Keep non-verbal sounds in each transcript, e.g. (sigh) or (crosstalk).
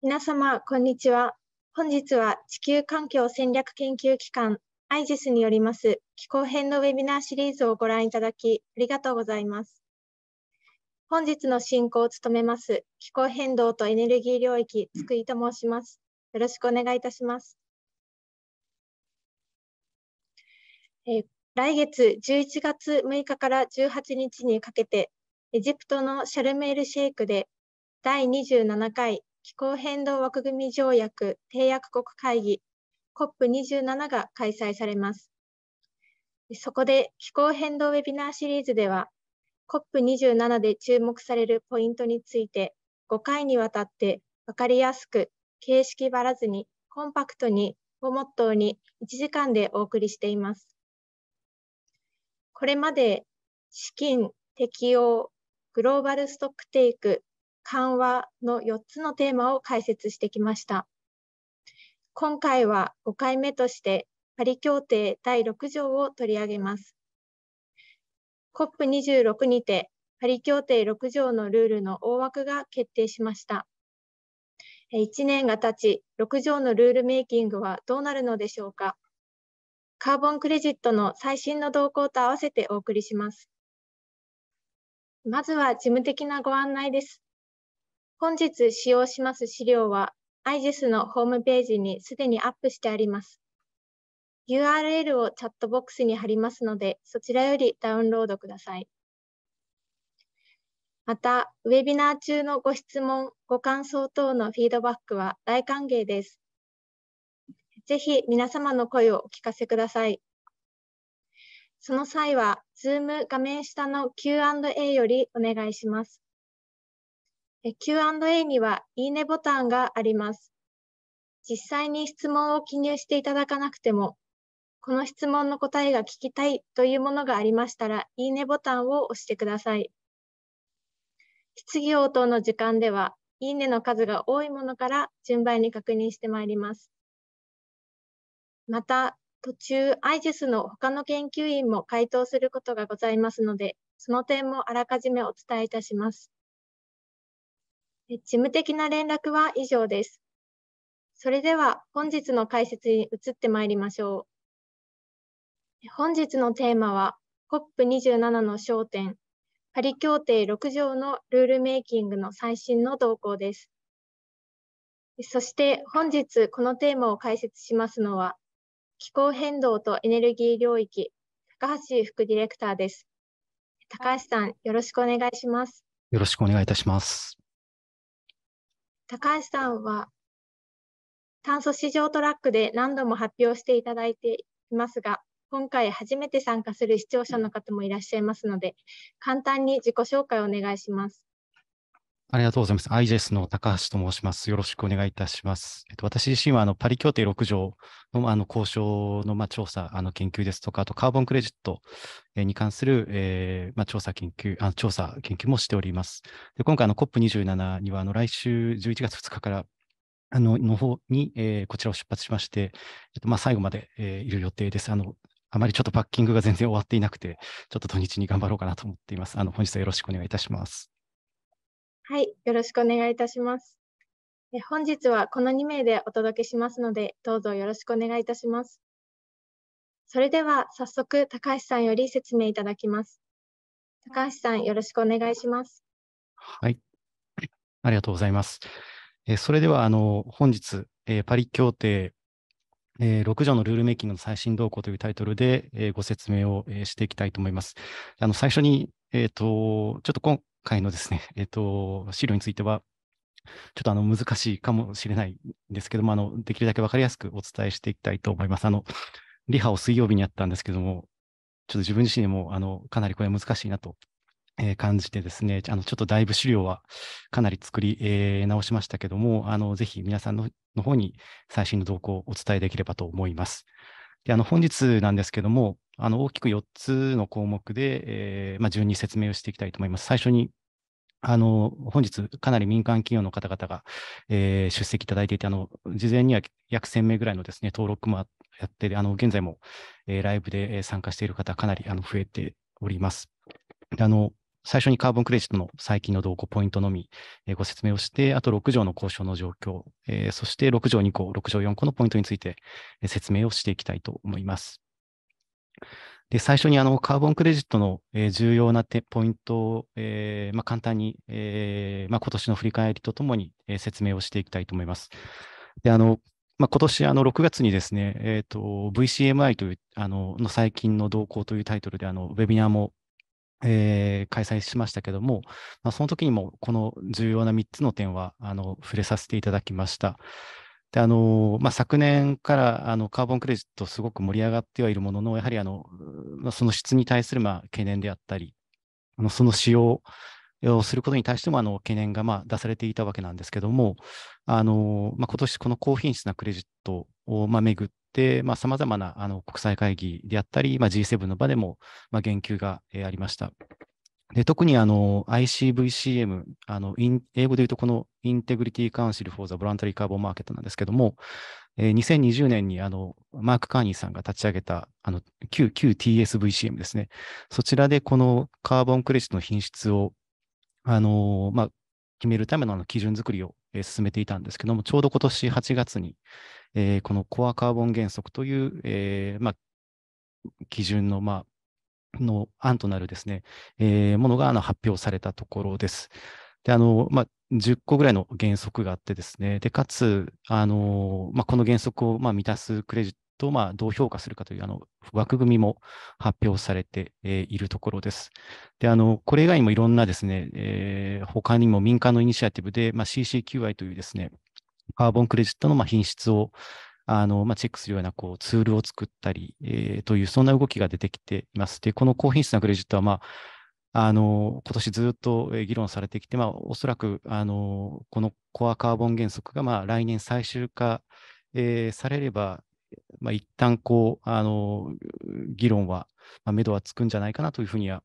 皆様、こんにちは。本日は地球環境戦略研究機関 i g i s によります気候変動ウェビナーシリーズをご覧いただきありがとうございます。本日の進行を務めます気候変動とエネルギー領域、津久井と申します。よろしくお願いいたします。え来月11月6日から18日にかけて、エジプトのシャルメールシェイクで第27回気候変動枠組み条約締約国会議 COP27 が開催されます。そこで気候変動ウェビナーシリーズでは COP27 で注目されるポイントについて5回にわたって分かりやすく形式ばらずにコンパクトにをモットーに1時間でお送りしています。これまで資金、適用、グローバルストックテイク、緩和の4つのテーマを解説してきました。今回は5回目としてパリ協定第6条を取り上げます。COP26 にてパリ協定6条のルールの大枠が決定しました。1年が経ち、6条のルールメイキングはどうなるのでしょうか。カーボンクレジットの最新の動向と合わせてお送りします。まずは事務的なご案内です。本日使用します資料は IGES のホームページにすでにアップしてあります。URL をチャットボックスに貼りますので、そちらよりダウンロードください。また、ウェビナー中のご質問、ご感想等のフィードバックは大歓迎です。ぜひ皆様の声をお聞かせください。その際は、Zoom 画面下の Q&A よりお願いします。Q&A には、いいねボタンがあります。実際に質問を記入していただかなくても、この質問の答えが聞きたいというものがありましたら、いいねボタンを押してください。質疑応答の時間では、いいねの数が多いものから順番に確認してまいります。また、途中、アイ e s スの他の研究員も回答することがございますので、その点もあらかじめお伝えいたします。事務的な連絡は以上です。それでは本日の解説に移ってまいりましょう。本日のテーマは COP27 の焦点、パリ協定6条のルールメイキングの最新の動向です。そして本日このテーマを解説しますのは、気候変動とエネルギー領域、高橋副ディレクターです。高橋さん、よろしくお願いします。よろしくお願いいたします。高橋さんは炭素市場トラックで何度も発表していただいていますが、今回初めて参加する視聴者の方もいらっしゃいますので、簡単に自己紹介をお願いします。ありがとうございます。i j s の高橋と申します。よろしくお願いいたします。えっと、私自身はあのパリ協定6条のあの交渉のまあ調査、あの研究ですとか、あとカーボンクレジットに関する、えー、まあ調査研究あ、調査研究もしております。で今回あの COP27 にはあの来週11月2日からあのの方に、えー、こちらを出発しまして、えっと、まあ最後まで、えー、いる予定です。あのあまりちょっとパッキングが全然終わっていなくて、ちょっと土日に頑張ろうかなと思っています。あの本日はよろしくお願いいたします。はい、よろしくお願いいたします。本日はこの2名でお届けしますので、どうぞよろしくお願いいたします。それでは早速、高橋さんより説明いただきます。高橋さん、よろしくお願いします。はい、ありがとうございます。えそれでは、あの、本日、えパリ協定、え6条のルールメイキングの最新動向というタイトルで、えご説明を、えしていきたいと思います。あの最初に、えっ、ー、と、ちょっと回のですね、(laughs) えっ、と、資料については、ちょっとあの難しいかもしれないんですけども、あのできるだけ分かりやすくお伝えしていきたいと思います。あのリハを水曜日にやったんですけども、ちょっと自分自身でもあのかなりこれ難しいなと、えー、感じてですね、あのちょっとだいぶ資料はかなり作り、えー、直しましたけども、あのぜひ皆さんのの方に最新の動向をお伝えできればと思います。であの本日なんですけども、あの大きく4つの項目で、えーまあ、順に説明をしていきたいと思います。最初にあの、本日、かなり民間企業の方々が、えー、出席いただいていて、あの、事前には約1000名ぐらいのですね、登録もやって、あの、現在も、えー、ライブで参加している方、かなりあの増えております。あの、最初にカーボンクレジットの最近の動向ポイントのみ、えー、ご説明をして、あと6条の交渉の状況、えー、そして6条2項、6条4項のポイントについて、えー、説明をしていきたいと思います。で、最初にあのカーボンクレジットの、え重要なポイントを、えー、まあ、簡単に、えー、まあ、今年の振り返りとともに、え説明をしていきたいと思います。であのまあ、今年あの6月にですね、えーと、VCMI というあのの最近の動向というタイトルであのウェビナーもえー、開催しましたけども、まあ、その時にもこの重要な3つの点はあの触れさせていただきました。であのまあ、昨年からあのカーボンクレジット、すごく盛り上がってはいるものの、やはりあの、まあ、その質に対するまあ懸念であったり、あのその使用をすることに対してもあの懸念がまあ出されていたわけなんですけども、あのまあ、今年この高品質なクレジットをまあ巡って、さまざ、まなあの国際会議であったり、まあ、G7 の場でもまあ言及がありました。で特にあの ICVCM あの英語で言うとこのインテグリティカウンシル・フォー・ザ・ボランタリー・カーボン・マーケットなんですけども、えー、2020年にあのマーク・カーニーさんが立ち上げたあの旧旧 TSVCM ですね、そちらでこのカーボンクレジットの品質をあの、まあ、決めるためのあの基準作りを、えー、進めていたんですけども、ちょうど今年8月に、えー、このコアカーボン原則という、えーまあ、基準の、まあ、の案となるですね、えー、ものがあの発表されたところです。であのまあ、10個ぐらいの原則があってですね、でかつ、あのまあ、この原則をまあ満たすクレジットをまあどう評価するかというあの枠組みも発表されて、えー、いるところです。であのこれ以外にもいろんなですね、えー、他にも民間のイニシアティブで、まあ、CCQI というですね、カーボンクレジットのまあ品質をあの、まあ、チェックするようなこうツールを作ったり、えー、という、そんな動きが出てきています。で、この高品質なクレジットは、まあ、あの今年ずっと議論されてきて、まあ、おそらくあのこのコアカーボン原則が、まあ、来年最終化、えー、されれば、まあ、一旦こうあの議論は、まあ、目処はつくんじゃないかなというふうには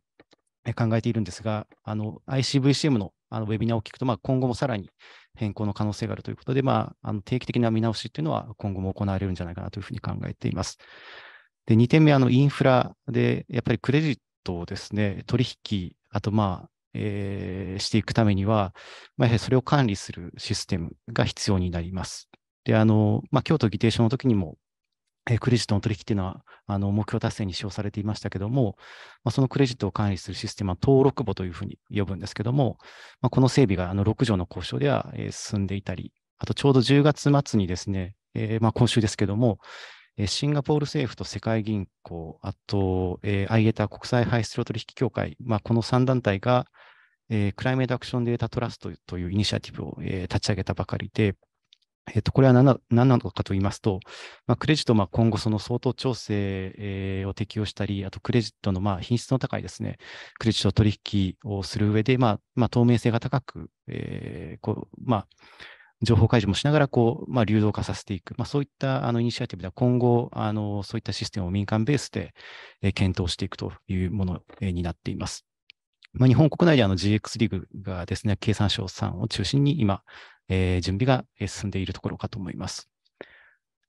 考えているんですが、ICVCM のあのウェビナーを聞くと、まあ、今後もさらに、変更の可能性があるということで、まあ、あの定期的な見直しというのは今後も行われるんじゃないかなというふうに考えています。で2点目、あのインフラで、やっぱりクレジットをですね、取引、あと、まあえー、していくためには、まあ、やはりそれを管理するシステムが必要になります。で、あの、まあ、京都議定書の時にもえクレジットの取引っていうのはあの目標達成に使用されていましたけども、まあ、そのクレジットを管理するシステムは登録簿というふうに呼ぶんですけども、まあ、この整備があの6条の交渉では、え進んでいたり、あとちょうど10月末にですね、えー、まあ、今週ですけども、えシンガポール政府と世界銀行、あと、えー、IETA 国際排出量取引協会、まあ、この3団体が、えー、クライメートアクションデータトラストというイニシアティブを、えー、立ち上げたばかりで、えっと、これは何なのかと言いますと、まあ、クレジットは今後、その相当調整を適用したり、あとクレジットのまあ品質の高いですね、クレジット取引をする上で、まあ、まあ、透明性が高く、えー、こうまあ、情報開示もしながらこう、まあ、流動化させていく、まあ、そういったあのイニシアティブでは今後あの、そういったシステムを民間ベースで、えー、検討していくというもの、えになっています。まあ、日本国内であの GX リーグがですね、経産省さんを中心に今、えー、準備が進んでいるところかと思います。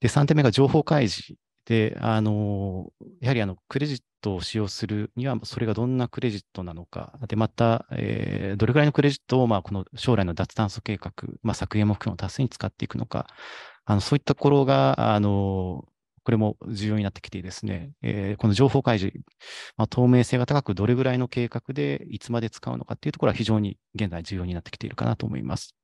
で、3点目が情報開示で、あのやはりあのクレジットを使用するには、それがどんなクレジットなのか、で、また、えー、どれぐらいのクレジットを、まあ、この将来の脱炭素計画、まあ、削減目標の達成に使っていくのか、あのそういったところが、あのこれも重要になってきてですね、えー、この情報開示、まあ、透明性が高く、どれぐらいの計画でいつまで使うのかっていうところは非常に現在重要になってきているかなと思います。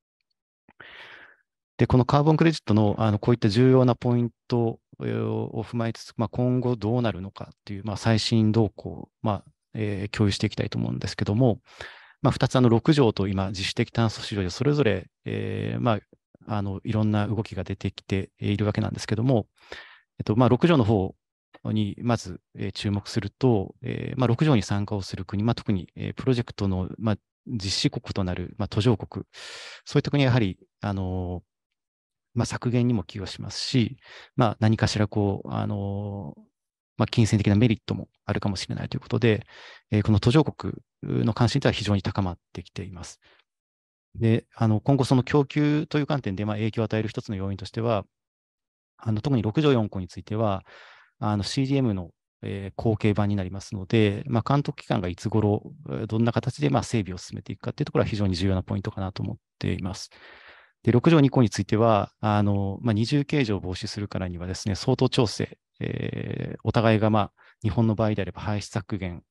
で、このカーボンクレジットのあのこういった重要なポイントを踏まえつつ、まあ、今後どうなるのかっていう、まあ、最新動向を、まあえー、共有していきたいと思うんですけども、まあ、2つあの6条と今、自主的炭素市場でそれぞれ、えーまあ、あのいろんな動きが出てきているわけなんですけども、えっとまあ、6条の方にまず注目すると、えーまあ、6条に参加をする国、まあ、特にプロジェクトの、まあ、実施国となる、まあ、途上国、そういった国はやはり、あのまあ、削減にも寄与しますし、まあ、何かしらこう、あのまあ、金銭的なメリットもあるかもしれないということで、えー、この途上国の関心というのは非常に高まってきています。であの今後、その供給という観点でまあ影響を与える一つの要因としては、あの特に6条4項については、の CDM のえー、後継版になりますので、まあ、監督機関がいつ頃、どんな形でまあ整備を進めていくかというところは非常に重要なポイントかなと思っています。で6条2項については、あのまあ、二重形状を防止するからにはですね、相当調整、えー、お互いが、まあ、日本の場合であれば排出削減、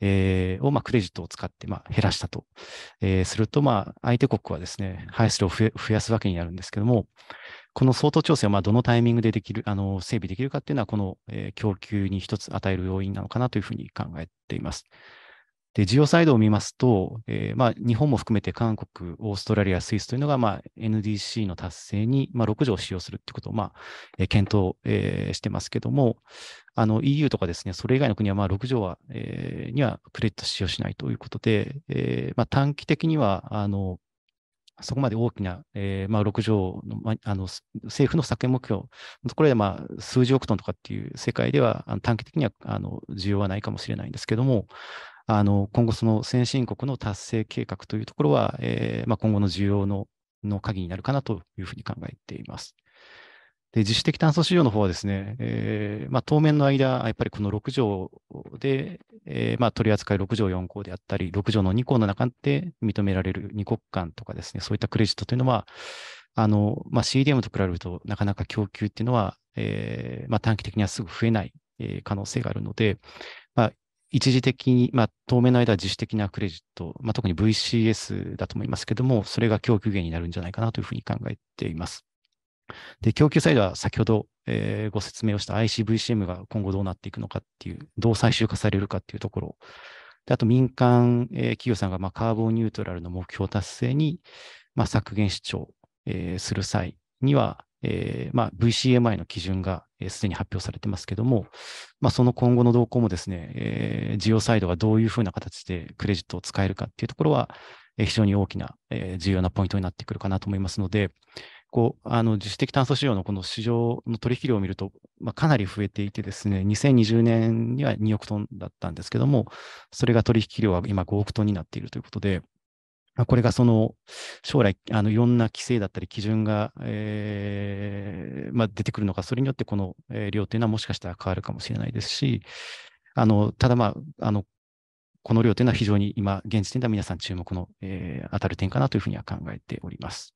えー、を、まあ、クレジットを使って、まあ、減らしたと、えー、すると、相手国はですね、排出量を増やすわけになるんですけども、この相当調整をまあどのタイミングでできる、あの整備できるかっていうのは、この、え供給に一つ与える要因なのかなというふうに考えています。で、ジオサイドを見ますと、えー、まあ、日本も含めて韓国、オーストラリア、スイスというのが、まあ、NDC の達成に、まあ、6条使用するってことを、まあ、えー、検討、えー、してますけども、あの EU とかですね、それ以外の国は、まあ、6条は、えー、にはクレジット使用しないということで、えーまあ、短期的には、あのそこまで大きな、えー、まあ、6条の,、まあの政府の削減目標、これでまあ数十億トンとかっていう世界ではあの短期的にはあの需要はないかもしれないんですけども、あの今後、その先進国の達成計画というところは、えー、まあ、今後の需要のの鍵になるかなというふうに考えています。で自主的炭素市場の方はですね、えーまあ、当面の間、やっぱりこの6条で、えーまあ、取り扱い6条4項であったり、6条の2項の中で認められる2国間とかですね、そういったクレジットというのは、あのまあ、CDM と比べるとなかなか供給っていうのは、えーまあ、短期的にはすぐ増えない、えー、可能性があるので、まあ、一時的に、まあ、当面の間は自主的なクレジット、まあ、特に VCS だと思いますけども、それが供給源になるんじゃないかなというふうに考えています。で、供給サイドは先ほど、えー、ご説明をした ICVCM が今後どうなっていくのかっていう、どう最終化されるかっていうところ。であと民間、えー、企業さんがまあカーボンニュートラルの目標達成に、まあ、削減主張、えー、する際には、えーまあ、VCMI の基準がすでに発表されてますけども、まあ、その今後の動向もですね、えー、ジオサイドがどういうふうな形でクレジットを使えるかっていうところは、非常に大きな、えー、重要なポイントになってくるかなと思いますので、こうあの自主的炭素市場のこの市場の取引量を見ると、まあ、かなり増えていてですね、2020年には2億トンだったんですけども、それが取引量は今5億トンになっているということで、まあ、これがその将来、あのいろんな規制だったり基準が、えーまあ、出てくるのか、それによってこの量というのはもしかしたら変わるかもしれないですし、あのただ、まああの、この量というのは非常に今、現時点では皆さん注目の、えー、当たる点かなというふうには考えております。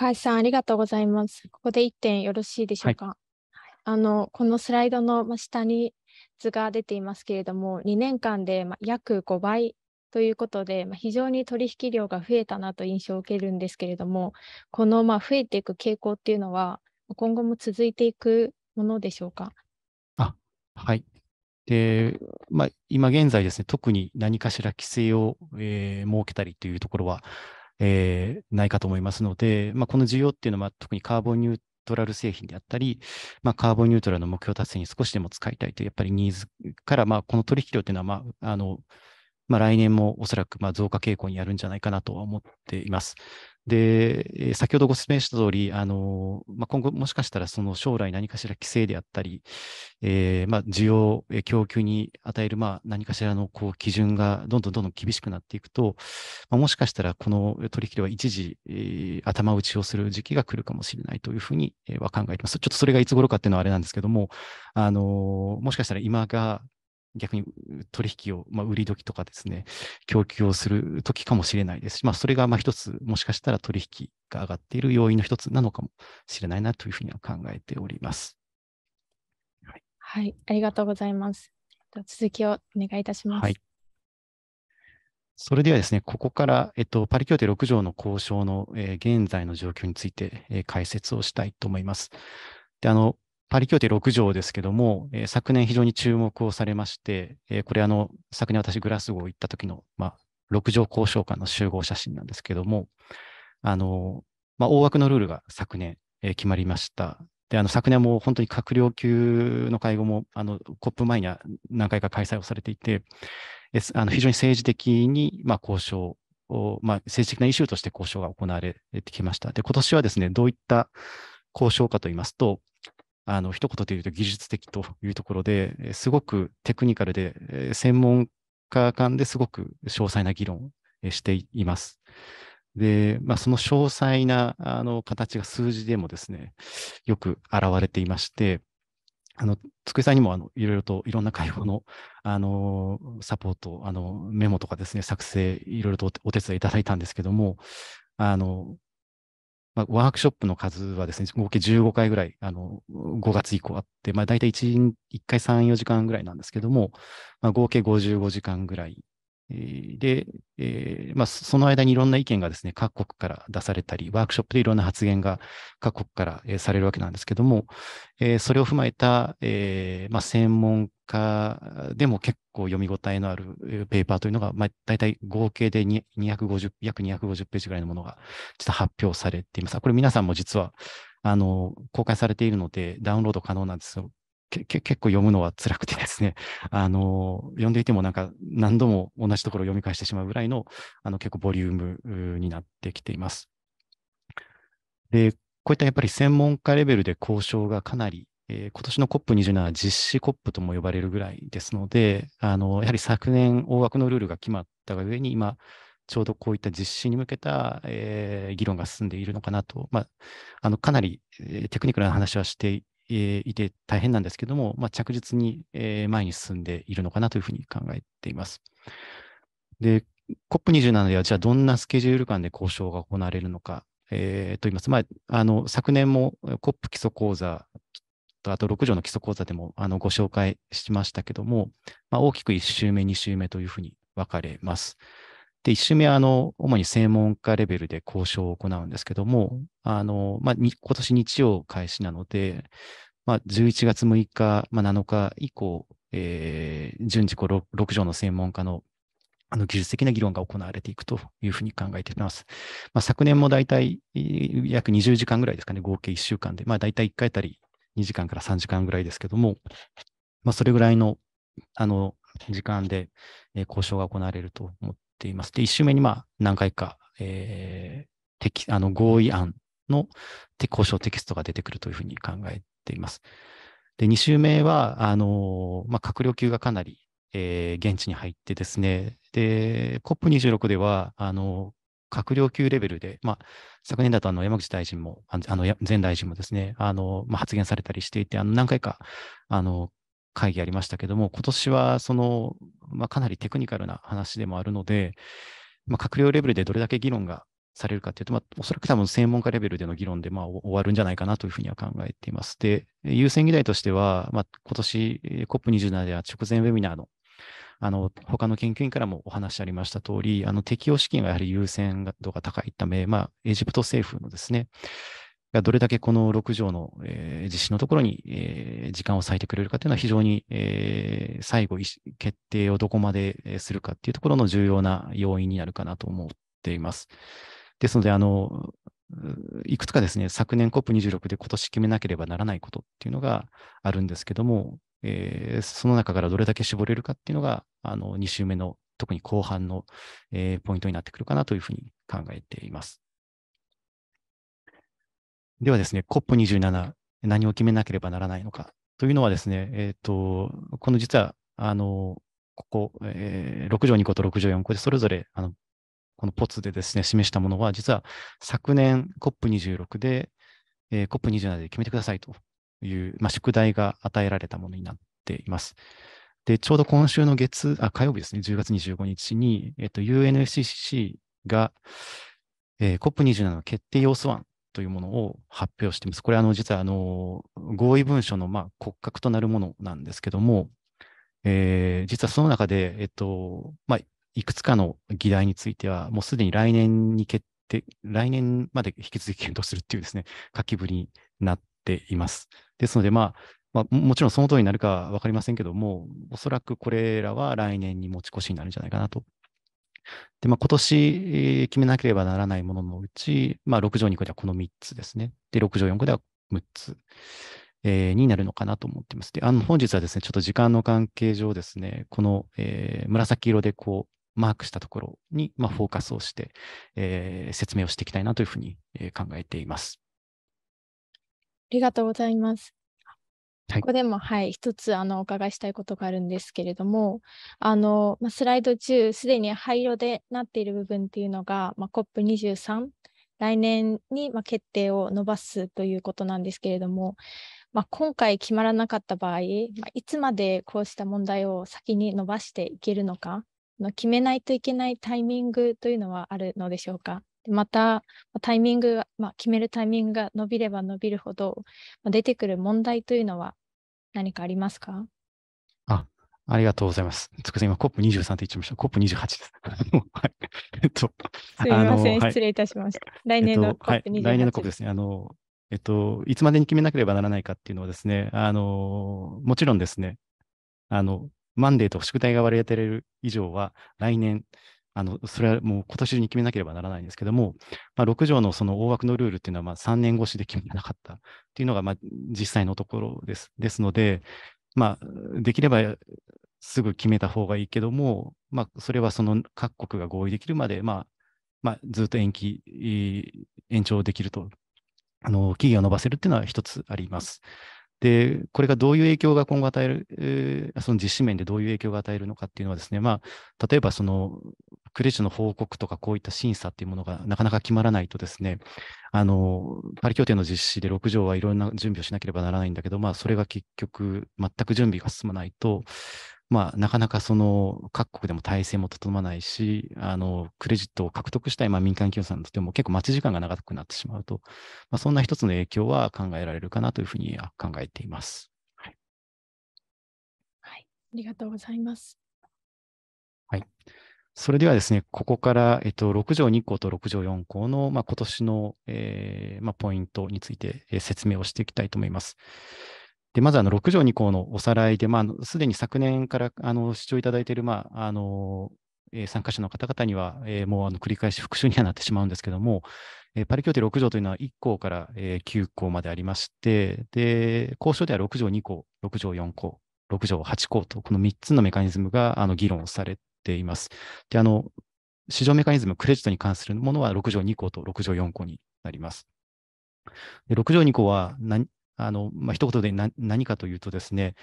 深さん、ありがとうございます。ここで1点よろしいでしょうか。はい、あのこのスライドの下に図が出ていますけれども、2年間で約5倍ということで、非常に取引量が増えたなと印象を受けるんですけれども、この増えていく傾向っていうのは、今後も続いていくものでしょうか。あはい。で、まあ、今現在ですね、特に何かしら規制を、えー、設けたりというところは、えー、ないかと思いますので、まあ、この需要っていうのは特にカーボンニュートラル製品であったり、まあ、カーボンニュートラルの目標達成に少しでも使いたいというやっぱりニーズから、まあ、この取引量っていうのは、まああのまあ、来年もおそらくまあ増加傾向にあるんじゃないかなとは思っています。で、先ほどご説明した通り、あの、まあ、今後もしかしたらその将来何かしら規制であったり、えー、まあ、需要、供給に与える、まあ、何かしらのこう基準がどんどんどんどん厳しくなっていくと、まあ、もしかしたらこの取引では一時、えー、頭打ちをする時期が来るかもしれないというふうには考えています。ちょっとそれがいつ頃かっていうのはあれなんですけども、あの、もしかしたら今が逆に取引を、まあ、売り時とかですね、供給をする時かもしれないですし、まあ、それがまあ一つ、もしかしたら取引が上がっている要因の一つなのかもしれないなというふうには考えております。はい、はい、ありがとうございます。続きをお願いいたします。はいそれではですね、ここから、えっと、パリ協定6条の交渉の、えー、現在の状況について、えー、解説をしたいと思います。で、あの、パリ協定6条ですけども、えー、昨年非常に注目をされまして、えー、これあの、昨年私グラスゴー行った時の、まあ、6条交渉官の集合写真なんですけども、あの、まあ、大枠のルールが昨年、えー、決まりました。で、あの、昨年も本当に閣僚級の会合も、あの、コップ前には何回か開催をされていて、えあの非常に政治的に、まあ、交渉を、まあ、政治的なイシューとして交渉が行われてきました。で、今年はですね、どういった交渉かといいますと、あの一言で言うと技術的というところですごくテクニカルで、専門家間ですごく詳細な議論をしています。で、まあ、その詳細なあの形が数字でもですね、よく現れていまして、あの、つくさんにも、あの、いろいろと、いろんな会合の、あの、サポート、あの、メモとかですね、作成、いろいろとお手伝いいただいたんですけども、あの、まあ、ワークショップの数はですね、合計15回ぐらい、あの、5月以降あって、まあ、大体 1, 1回3、4時間ぐらいなんですけども、まあ、合計55時間ぐらいで、えー、まあ、その間にいろんな意見がですね、各国から出されたり、ワークショップでいろんな発言が各国から、えー、されるわけなんですけども、えー、それを踏まえた、えまあ、専門科でも結構読み応えのあるペーパーというのが、まあ、大体合計で250約250ページぐらいのものがっと発表されています。これ皆さんも実はあの公開されているのでダウンロード可能なんですよ。結構読むのは辛くてですね、(laughs) あの、読んでいてもなんか何度も同じところを読み返してしまうぐらいの、あの結構ボリュームになってきています。で、こういったやっぱり専門家レベルで交渉がかなりえー、今年の COP27 は実施 COP とも呼ばれるぐらいですので、あのやはり昨年、大枠のルールが決まったがゆえに、今、ちょうどこういった実施に向けた、えー、議論が進んでいるのかなと、まあ、あのかなり、えー、テクニカルな話はしていて大変なんですけども、まあ、着実に、えー、前に進んでいるのかなというふうに考えています。で、COP27 では、じゃあどんなスケジュール間で交渉が行われるのか、えー、と言います。まあ、あの昨年も COP 基礎講座と、あと6条の基礎講座でもあのご紹介しましたけども、まあ、大きく1週目、2週目というふうに分かれます。で、1週目はあの主に専門家レベルで交渉を行うんですけども、あのまあ、今年日曜開始なので、まあ、11月6日、まあ、7日以降、えー、順次こう 6, 6条の専門家のあの技術的な議論が行われていくというふうに考えています。まあ、昨年も大体約20時間ぐらいですかね、合計1週間で、まあ、大体1回あたり2時間から3時間ぐらいですけども、まあ、それぐらいのあの時間で、えー、交渉が行われると思っています。で、1周目にまあ何回か、えー、適あの合意案の交渉テキストが出てくるというふうに考えています。で、2週目は、あのまあ、閣僚級がかなり、えー、現地に入ってですね、で、COP26 では、あの閣僚級レベルで、まあ、昨年だとあの山口大臣も、あの前大臣もですね、あのまあ、発言されたりしていて、あの何回かあの会議ありましたけども、今年はその、まあ、かなりテクニカルな話でもあるので、まあ、閣僚レベルでどれだけ議論がされるかというと、まあ、おそらく多分専門家レベルでの議論でまあ終わるんじゃないかなというふうには考えています。で、優先議題としては、まあ、今年 COP27 では直前ウェビナーのあの、他の研究員からもお話ありました通り、あの、適用資金はやはり優先度が高いため、まあ、エジプト政府のですね、がどれだけこの6条の、えー、実施のところに、えー、時間を割いてくれるかというのは非常に、えー、最後、決定をどこまでするかというところの重要な要因になるかなと思っています。ですので、あの、いくつかですね、昨年 COP26 で今年決めなければならないことっていうのがあるんですけども、えー、その中からどれだけ絞れるかっていうのが、あの、2週目の、特に後半の、えー、ポイントになってくるかなというふうに考えています。ではですね、COP27、何を決めなければならないのかというのはですね、えー、と、この実は、あの、ここ、えー、6条2個と6条4個でそれぞれあのこのポツでですね、示したものは、実は昨年 COP26 で、えー、COP27 で決めてくださいという、まあ、宿題が与えられたものになっています。で、ちょうど今週の月、あ、火曜日ですね、10月25日に、えっと、u n f c c が、えー、COP27 の決定要素案というものを発表しています。これ、あの、実は、あの、合意文書の、まあ、骨格となるものなんですけども、えー、実はその中で、えっと、まあ、いくつかの議題については、もうすでに来年に決定、来年まで引き続き検討するっていうですね、書きぶりになっています。ですので、まあ、まあ、もちろんその通りになるかは分かりませんけども、おそらくこれらは来年に持ち越しになるんじゃないかなと。で、まあ、今年決めなければならないもののうち、まあ、6条2項ではこの3つですね。で、6条4項では6つ、えー、になるのかなと思ってます。で、あの本日はですね、ちょっと時間の関係上ですね、この、えー、紫色でこう、マークしたところに、まあ、フォーカスをして、えー、説明をしていきたいなというふうに、えー、考えています。ありがとうございます。はい、ここでも、はい、一つあのお伺いしたいことがあるんですけれども、あのまあ、スライド中、すでに灰色でなっている部分っていうのが、まあ、COP23、来年に、まあ、決定を伸ばすということなんですけれども、まあ、今回決まらなかった場合、まあ、いつまでこうした問題を先に伸ばしていけるのか、の決めないといけないタイミングというのはあるのでしょうかまたタイミング、まあ、決めるタイミングが伸びれば伸びるほど、まあ、出てくる問題というのは何かありますかあありがとうございます。つくせん、今 COP23 って言っちゃいました。COP28 です。(laughs) (laughs) えっと、すみません、失礼いたしました。来年の COP28、えっとはい、来年の COP ですね。あのえっと、いつまでに決めなければならないかっていうのはですね、あのもちろんですね、あのマンデーと宿題が割り当てられる以上は、来年、あの、それはもう今年中に決めなければならないんですけども、まあ、6条のその大枠のルールっていうのは、まあ、3年越しで決めなかったっていうのが、まあ、実際のところです。ですので、まあ、できればすぐ決めた方がいいけども、まあ、それはその各国が合意できるまで、まあ、まあ、ずっと延期、延長できると、あの、期限を延ばせるっていうのは一つあります。で、これがどういう影響が今後与える、その実施面でどういう影響が与えるのかっていうのはですね、まあ、例えばそのクレジッの報告とかこういった審査っていうものがなかなか決まらないとですね、あの、パリ協定の実施で6条はいろんな準備をしなければならないんだけど、まあ、それが結局全く準備が進まないと、まあ、なかなかその各国でも体制も整わないし、あのクレジットを獲得したい、まあ、民間企業さんにとっても結構待ち時間が長くなってしまうと、まあ、そんな一つの影響は考えられるかなというふうに考えています。はい、はい、ありがとうございます。はい。それではですね、ここから、えっと、6条2項と6条4項の、まあ、今年の、えーまあ、ポイントについて、え説明をしていきたいと思います。で、まずあの6条2項のおさらいで、まあ、すでに昨年からあの視聴いただいている、まあ、あの、えー、参加者の方々には、えー、もうあの繰り返し復習にはなってしまうんですけども、えー、パリ協定6条というのは1項から、えー、9項までありまして、で、交渉では6条2項、6条4項、6条8項と、この3つのメカニズムがあの議論されています。で、あの、市場メカニズム、クレジットに関するものは6条2項と6条4項になります。で6条2項は何あの、まあ、一言で何かというとですね、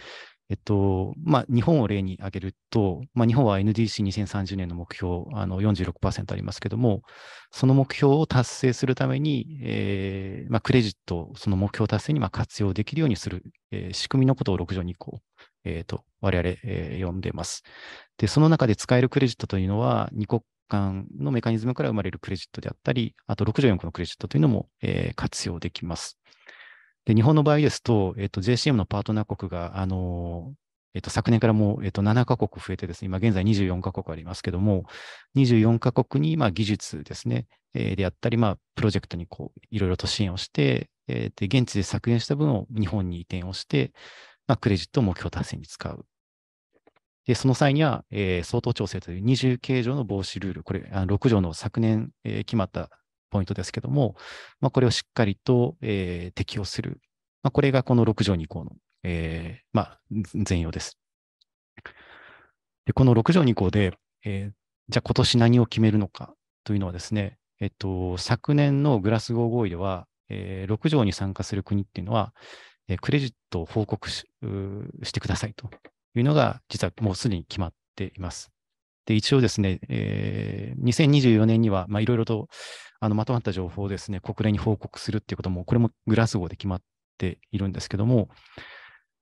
えっとまあ、日本を例に挙げると、まあ、日本は NDC2030 年の目標あの46%ありますけども、その目標を達成するために、えーまあ、クレジットその目標達成にまあ活用できるようにする、えー、仕組みのことを6条2項、えーと、と我々、えー、呼んでますで。その中で使えるクレジットというのは、2国間のメカニズムから生まれるクレジットであったり、あと6条4項のクレジットというのも、えー、活用できます。で、日本の場合ですと、えっと、JCM のパートナー国が、あの、えっと、昨年からもう、えっと、7カ国増えてですね、今現在24カ国ありますけども、24カ国に、まあ、技術ですね、えー、であったり、まあ、プロジェクトにこう、いろいろと支援をして、えー、で、現地で削減した分を日本に移転をして、まあ、クレジットを目標達成に使う。で、その際には、えー、相当調整という20形状の防止ルール、これ、あの6条の昨年、えー、決まったポイントですけども、まあ、これをしっかりと、えー、適用する。まあ、これがこの6条2項の、えー、まあ、全容です。でこの6条2項で、えー、じゃあ今年何を決めるのかというのはですね、えっと、昨年のグラスゴー合意では、えー、6条に参加する国っていうのは、えー、クレジットを報告ししてくださいというのが、実はもうすでに決まっています。で、一応ですね、えー、2024年には、まあ、いろいろと、あのまとまった情報をですね、国連に報告するっていうことも、これもグラスゴーで決まっているんですけども、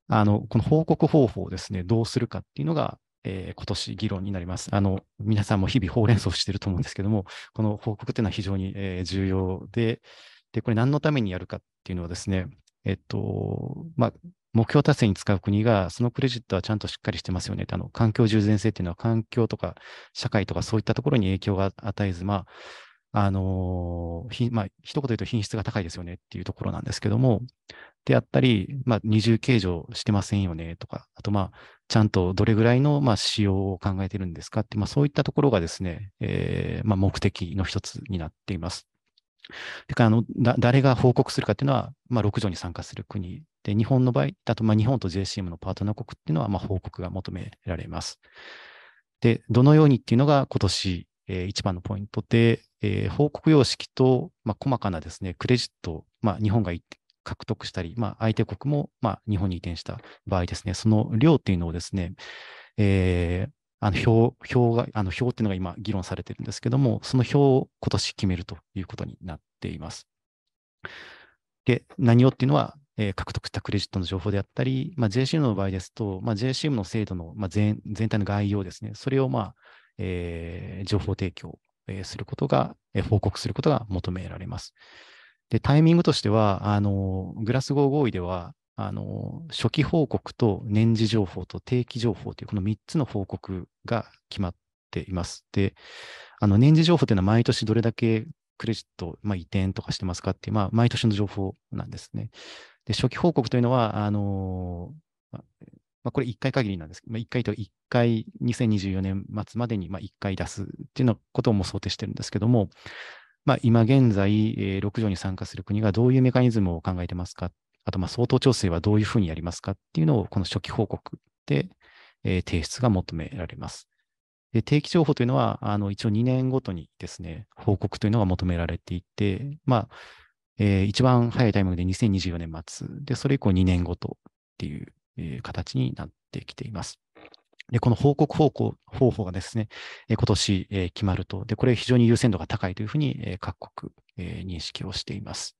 あのこの報告方法をですね、どうするかっていうのが、えー、今年議論になります。あの、皆さんも日々ほうれん草してると思うんですけども、この報告っていうのは非常に、えー、重要で、で、これ何のためにやるかっていうのはですね、えっと、まあ、目標達成に使う国が、そのクレジットはちゃんとしっかりしてますよね。あの、環境従前性っていうのは環境とか社会とかそういったところに影響が与えず、まあ、あの、ひまあ、一言言うと品質が高いですよねっていうところなんですけども、であったり、まあ、二重計上してませんよねとか、あと、まあ、ちゃんとどれぐらいの、まあ、使用を考えてるんですかって、まあ、そういったところがですね、えー、まあ、目的の一つになっています。で、かあのだ誰が報告するかっていうのは、まあ、6条に参加する国で、日本の場合だと、まあ、日本と JCM のパートナー国っていうのは、まあ、報告が求められます。で、どのようにっていうのが今年、えー、一番のポイントで、えー、報告様式と、まあ、細かなですね、クレジット、まあ、日本が獲得したり、まあ、相手国も、まあ、日本に移転した場合ですね、その量っていうのをですね、えー、あの表表があの表っていうのが今議論されてるんですけども、その表を今年決めるということになっています。で、何をっていうのは、えー、獲得したクレジットの情報であったり、まあ、JCM の場合ですと、まあ、JCM の制度の、まあ全、全全体の概要ですね、それを、まあえー、情報提供することが、報告することが求められます。で、タイミングとしては、あの、グラスゴー合意では、あの、初期報告と年次情報と定期情報というこの3つの報告が決まっています。で、あの、年次情報というのは毎年どれだけクレジット、まあ、移転とかしてますかっていう、まあ、毎年の情報なんですね。で、初期報告というのは、あの、まあ、これ1回限りなんですけど、まあ、1回と1回、2024年末までにまあ1回出すっていうようなことをも想定してるんですけども、まあ、今現在、えー、6条に参加する国がどういうメカニズムを考えてますか、あと相当調整はどういうふうにやりますかっていうのを、この初期報告で、えー、提出が求められます。で定期情報というのは、あの一応2年ごとにですね、報告というのが求められていて、まあ、えー、一番早いタイミングで2024年末、で、それ以降2年ごとっていういう形になってきています。で、この報告方法方法がですね、今年決まると、で、これ非常に優先度が高いというふうに各国認識をしています。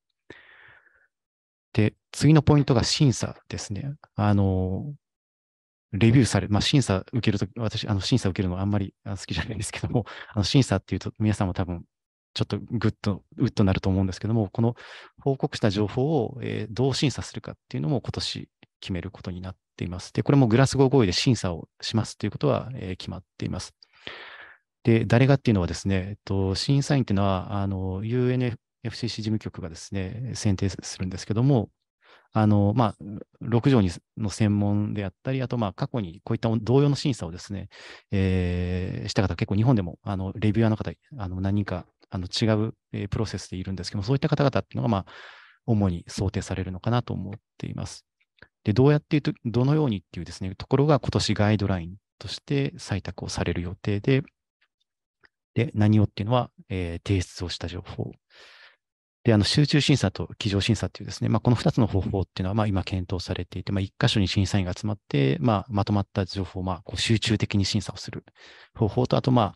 で、次のポイントが審査ですね。あの、レビューされ、まあ、審査受けるとき、私、あの審査受けるのあんまり好きじゃないんですけども、あの審査っていうと、皆さんも多分、ちょっとぐっと、うっとなると思うんですけども、この報告した情報を、えどう審査するかっていうのも今年、決めることになっています。で、これもグラスゴー合意で審査をしますということは、えー、決まっています。で、誰がっていうのはですね、えっと、審査員っていうのは、あの、UNFCC 事務局がですね、選定するんですけども、あの、まあ、6条にの専門であったり、あと、まあ、過去にこういった同様の審査をですね、えー、した方、結構日本でも、あの、レビュアーの方、あの、何人か、あの、違う、えー、プロセスでいるんですけども、そういった方々っていうのが、まあ、主に想定されるのかなと思っています。で、どうやってと、どのようにっていうですね、ところが今年ガイドラインとして採択をされる予定で、で、何をっていうのは、えー、提出をした情報。で、あの、集中審査と基上審査っていうですね、まあ、この二つの方法っていうのは、まあ、今検討されていて、まあ、一箇所に審査員が集まって、まあ、まとまった情報を、まあ、こう集中的に審査をする方法と、あと、まあ、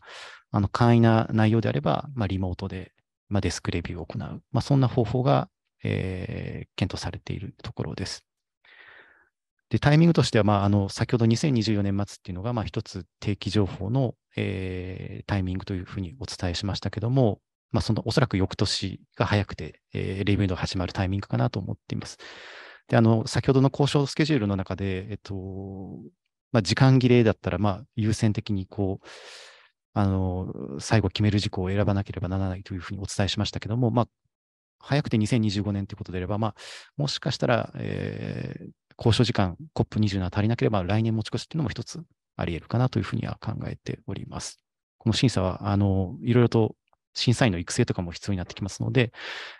あの、簡易な内容であれば、まあ、リモートで、まあ、デスクレビューを行う。まあ、そんな方法が、えー、検討されているところです。で、タイミングとしては、まあ、あの、先ほど2024年末っていうのが、まあ、一つ定期情報の、えー、タイミングというふうにお伝えしましたけども、まあ、そのおそらく翌年が早くて、えー、レビューが始まるタイミングかなと思っています。で、あの、先ほどの交渉スケジュールの中で、えっと、まあ、時間切れだったら、まあ、優先的にこう、あの、最後決める事項を選ばなければならないというふうにお伝えしましたけども、まあ、早くて2025年ということであれば、まあ、もしかしたら、えー、交渉時間 COP27 は足りなければ来年持ち越しっていうのも一つあり得るかなというふうには考えております。この審査は、あの、いろいろと審査員の育成とかも必要になってきますので、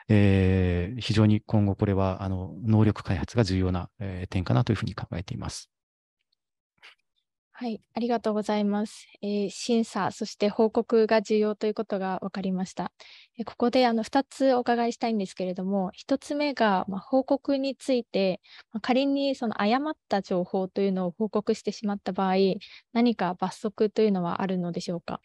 えー、非常に今後これは、あの、能力開発が重要な、えー、点かなというふうに考えています。はい、ありがとうございます。えー、審査、そして報告が重要ということが分かりました。えー、ここであの2つお伺いしたいんですけれども、1つ目が、まあ、報告について、まあ、仮にその誤った情報というのを報告してしまった場合、何か罰則というのはあるのでしょうか。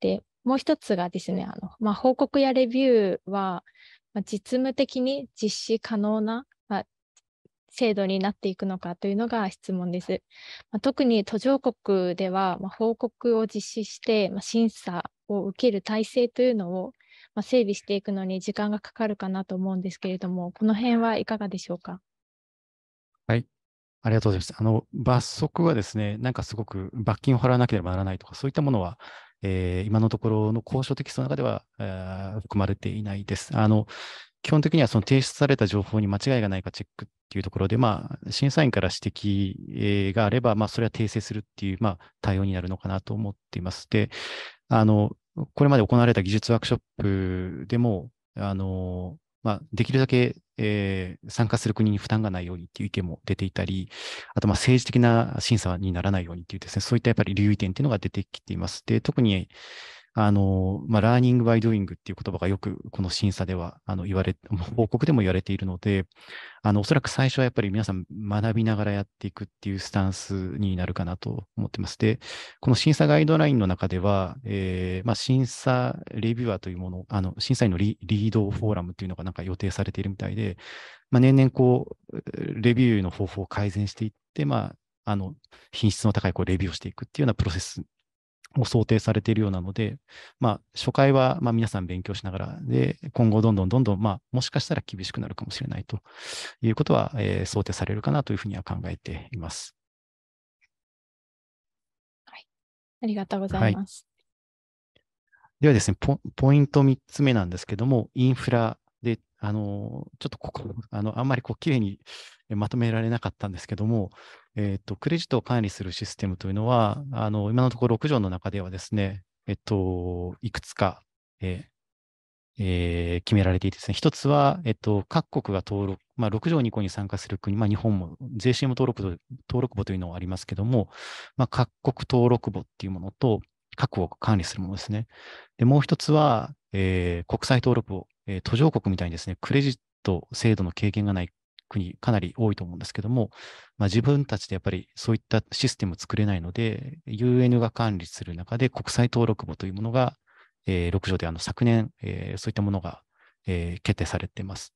で、もう1つがですね、あのまあ、報告やレビューは、ま実務的に実施可能な制度になっていくのかというのが質問です。まあ、特に途上国では、まあ、報告を実施して、まあ、審査を受ける体制というのを、ま整備していくのに時間がかかるかなと思うんですけれども、この辺はいかがでしょうか。はい、ありがとうございます。あの罰則はですね、なんかすごく罰金を払わなければならないとか、そういったものは、えー、今のところの交渉テキストの中では、えー、含まれていないです。あの基本的にはその提出された情報に間違いがないかチェックっていうところで、まあ、審査員から指摘があれば、まあ、それは訂正するっていう、まあ、対応になるのかなと思っています。で、あの、これまで行われた技術ワークショップでも、あの、まあ、できるだけ、えー、参加する国に負担がないようにっていう意見も出ていたり、あとまあ政治的な審査にならないようにっていうですね、そういったやっぱり留意点っていうのが出てきています。で、特にあの、まあ、ラーニング・バイ・ドゥイングっていう言葉がよくこの審査では、あの、言われ、報告でも言われているので、あの、おそらく最初はやっぱり皆さん学びながらやっていくっていうスタンスになるかなと思ってます。で、この審査ガイドラインの中では、えー、まあ、審査レビュアーというもの、あの、審査員のリードフォーラムっていうのがなんか予定されているみたいで、まあ、年々こう、レビューの方法を改善していって、まあ、あの、品質の高いこうレビューをしていくっていうようなプロセスを想定されているようなので、まあ、初回はま皆さん勉強しながらで、今後どんどんどんどん、まあ、もしかしたら厳しくなるかもしれないということは、えー、想定されるかなというふうには考えています。はい、ありがとうございます。はい、ではですねポ、ポイント3つ目なんですけども、インフラで、あのちょっとここ、あのあんまりこう綺麗にまとめられなかったんですけども、えっ、と、クレジットを管理するシステムというのは、あの、今のところ6条の中ではですね、えっと、いくつか、えー、えー、決められていてですね、一つは、えっと、各国が登録、まあ、6条2項に参加する国、まあ、日本も税収も登録登録簿というのはありますけども、まあ、各国登録簿っていうものと、各国を管理するものですね。で、もう一つは、えー、国際登録簿、えー、途上国みたいにですね、クレジット制度の経験がない国かなり多いと思うんですけども、まあ、自分たちでやっぱりそういったシステムを作れないので、UN が管理する中で国際登録簿というものが、えー、6条であの昨年、えー、そういったものが、えー、決定されています。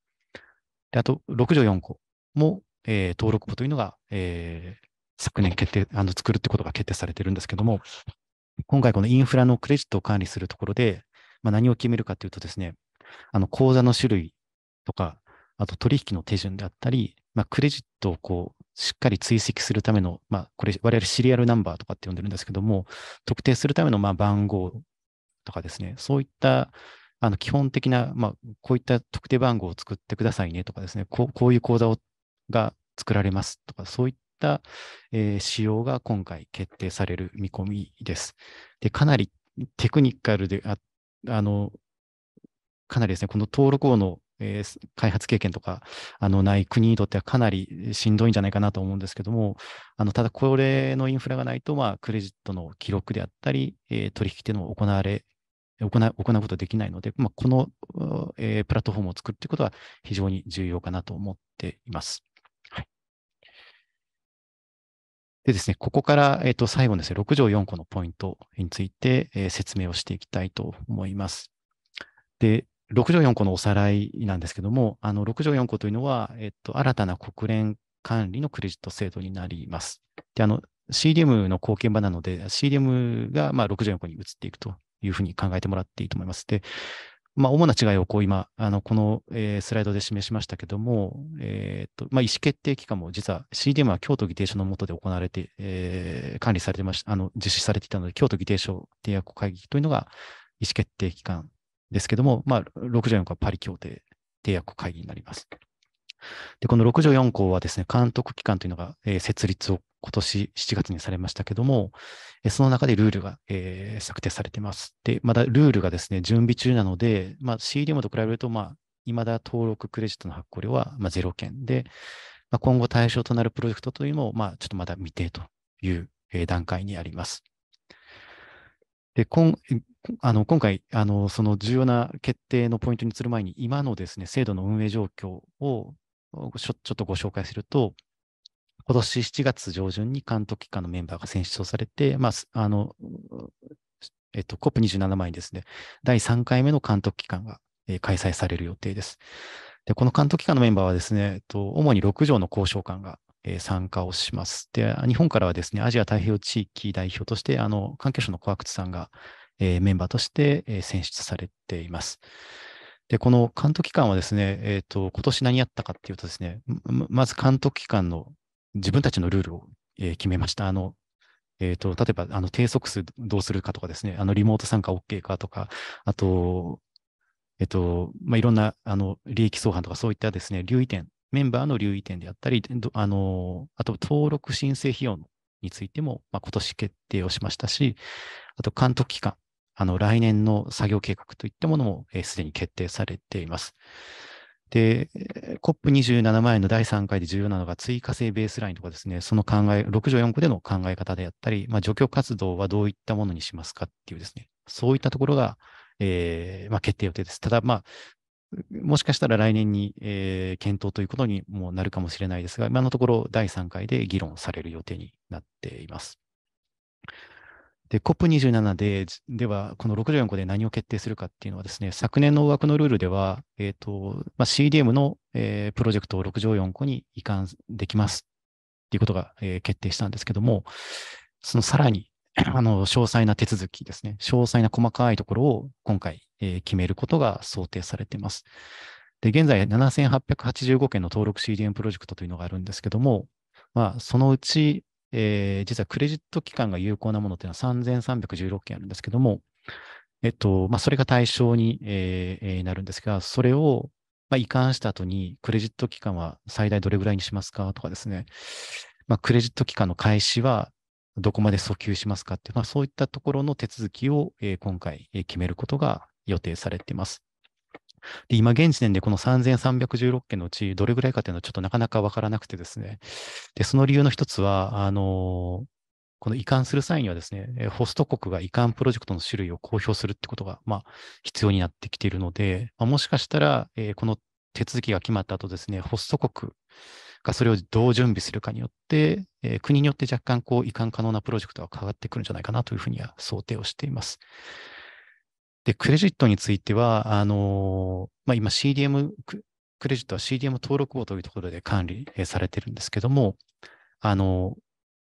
であと、6条4項も、えー、登録簿というのが、えー、昨年決定、あの作るってことが決定されてるんですけども、今回このインフラのクレジットを管理するところで、まあ、何を決めるかというとですね、あの口座の種類とか、あと取引の手順であったり、まあ、クレジットをこう、しっかり追跡するための、まあ、これ、我々シリアルナンバーとかって呼んでるんですけども、特定するためのまあ番号とかですね、そういったあの基本的な、まあ、こういった特定番号を作ってくださいねとかですね、こうこういう口座をが作られますとか、そういった、えー、仕様が今回決定される見込みです。で、かなりテクニカルであ、あの、かなりですね、この登録後のえー、開発経験とかあのない国にとってはかなりしんどいんじゃないかなと思うんですけども、あのただこれのインフラがないと、まあ、クレジットの記録であったり、えー、取引っていうのを行われ行うことできないので、まあ、この、えー、プラットフォームを作るということは非常に重要かなと思っています。はい、でですね、ここから、えっと最後ですね、6条4個のポイントについて、えー、説明をしていきたいと思います。で、6条4項のおさらいなんですけども、あの6条4項というのは、えっと、新たな国連管理のクレジット制度になります。で、あの、CDM の貢献場なので、CDM がまあ6条4項に移っていくというふうに考えてもらっていいと思います。で、まあ、主な違いをこう今、あのこの、えー、スライドで示しましたけども、えーとまあ、意思決定機関も実は CDM は京都議定書の下で行われて、えー、管理されてましたあの、実施されていたので、京都議定書締約会議というのが意思決定機関ですけども、まあ、6条4項はパリ協定締約会議になります。で、この6条4項はですね、監督機関というのが、えー、設立を今年7月にされましたけども、えー、その中でルールが、えー、策定されています。で、まだルールがですね、準備中なので、まあ、CDM と比べると、まあ、未だ登録クレジットの発行量は、まあ、0件で、まあ、今後対象となるプロジェクトというのも、まあ、ちょっとまだ未定という、えー、段階にあります。で、今あの今回あの、その重要な決定のポイントにする前に、今のですね、制度の運営状況をちょちょっとご紹介すると、今年7月上旬に監督機関のメンバーが選出をされて、まあ、あの、えっと、COP27 前にですね、第3回目の監督機関が、えー、開催される予定です。で、この監督機関のメンバーはですね、えっと、主に6条の交渉官がえ参加をします。で、日本からはですね、アジア太平洋地域代表として、あの、環境省の小悪さんが、えー、メンバーとして、えー、選出されています。で、この監督機関はですね、えっ、ー、と、今年何やったかっていうとですね、まず監督機関の自分たちのルールを、えー、決めました。あの、えっ、ー、と、例えば、あの、低速数どうするかとかですね、あの、リモート参加 OK かとか、あと、えっ、と、まあ、いろんな、あの、利益相反とかそういったですね、留意点メンバーの留意点であったり、あのあと登録申請費用についても、まあ、今年決定をしましたし、あと監督期間、あの来年の作業計画といったものもすで、えー、に決定されています。で、COP27 前の第3回で重要なのが追加性ベースラインとかですね、その考え、6条4区での考え方であったり、まあ、除去活動はどういったものにしますかっていうですね、そういったところが、えーまあ、決定予定です。ただ、まあ、もしかしたら来年に、えー、検討ということにもなるかもしれないですが、今のところ第3回で議論される予定になっています。で、COP27 で、では、この64個で何を決定するかっていうのはですね、昨年の枠のルールでは、えっ、ー、と、まあ、CDM の、えー、プロジェクトを64個に移管できますっていうことが、えー、決定したんですけども、そのさらに、あの、詳細な手続きですね、詳細な細かいところを今回えー、決めることが想定されています。で、現在7885件の登録 CDN プロジェクトというのがあるんですけども、まあ、そのうち、えー、実はクレジット期間が有効なものというのは3316件あるんですけども、えっと、まあ、それが対象に、えー、なるんですが、それを、まあ、移管した後に、クレジット期間は最大どれぐらいにしますかとかですね、まあ、クレジット期間の開始はどこまで訴求しますかってまあ、そういったところの手続きを、えー、今回、えー、決めることが予定されています。で今現時点でこの3316件のうちどれぐらいかというのはちょっとなかなか分からなくてですね。で、その理由の一つは、あのこの移管する際にはですね、ホスト国が移管プロジェクトの種類を公表するってことが、まあ、必要になってきているので、まあ、もしかしたら、えー、この手続きが決まった後ですね、ホスト国がそれをどう準備するかによって、えー、国によって若干こう移管可能なプロジェクトが変わってくるんじゃないかなというふうには想定をしています。で、クレジットについては、あのまあ、今 CDM、クレジットは CDM 登録簿というところで管理されてるんですけども、あの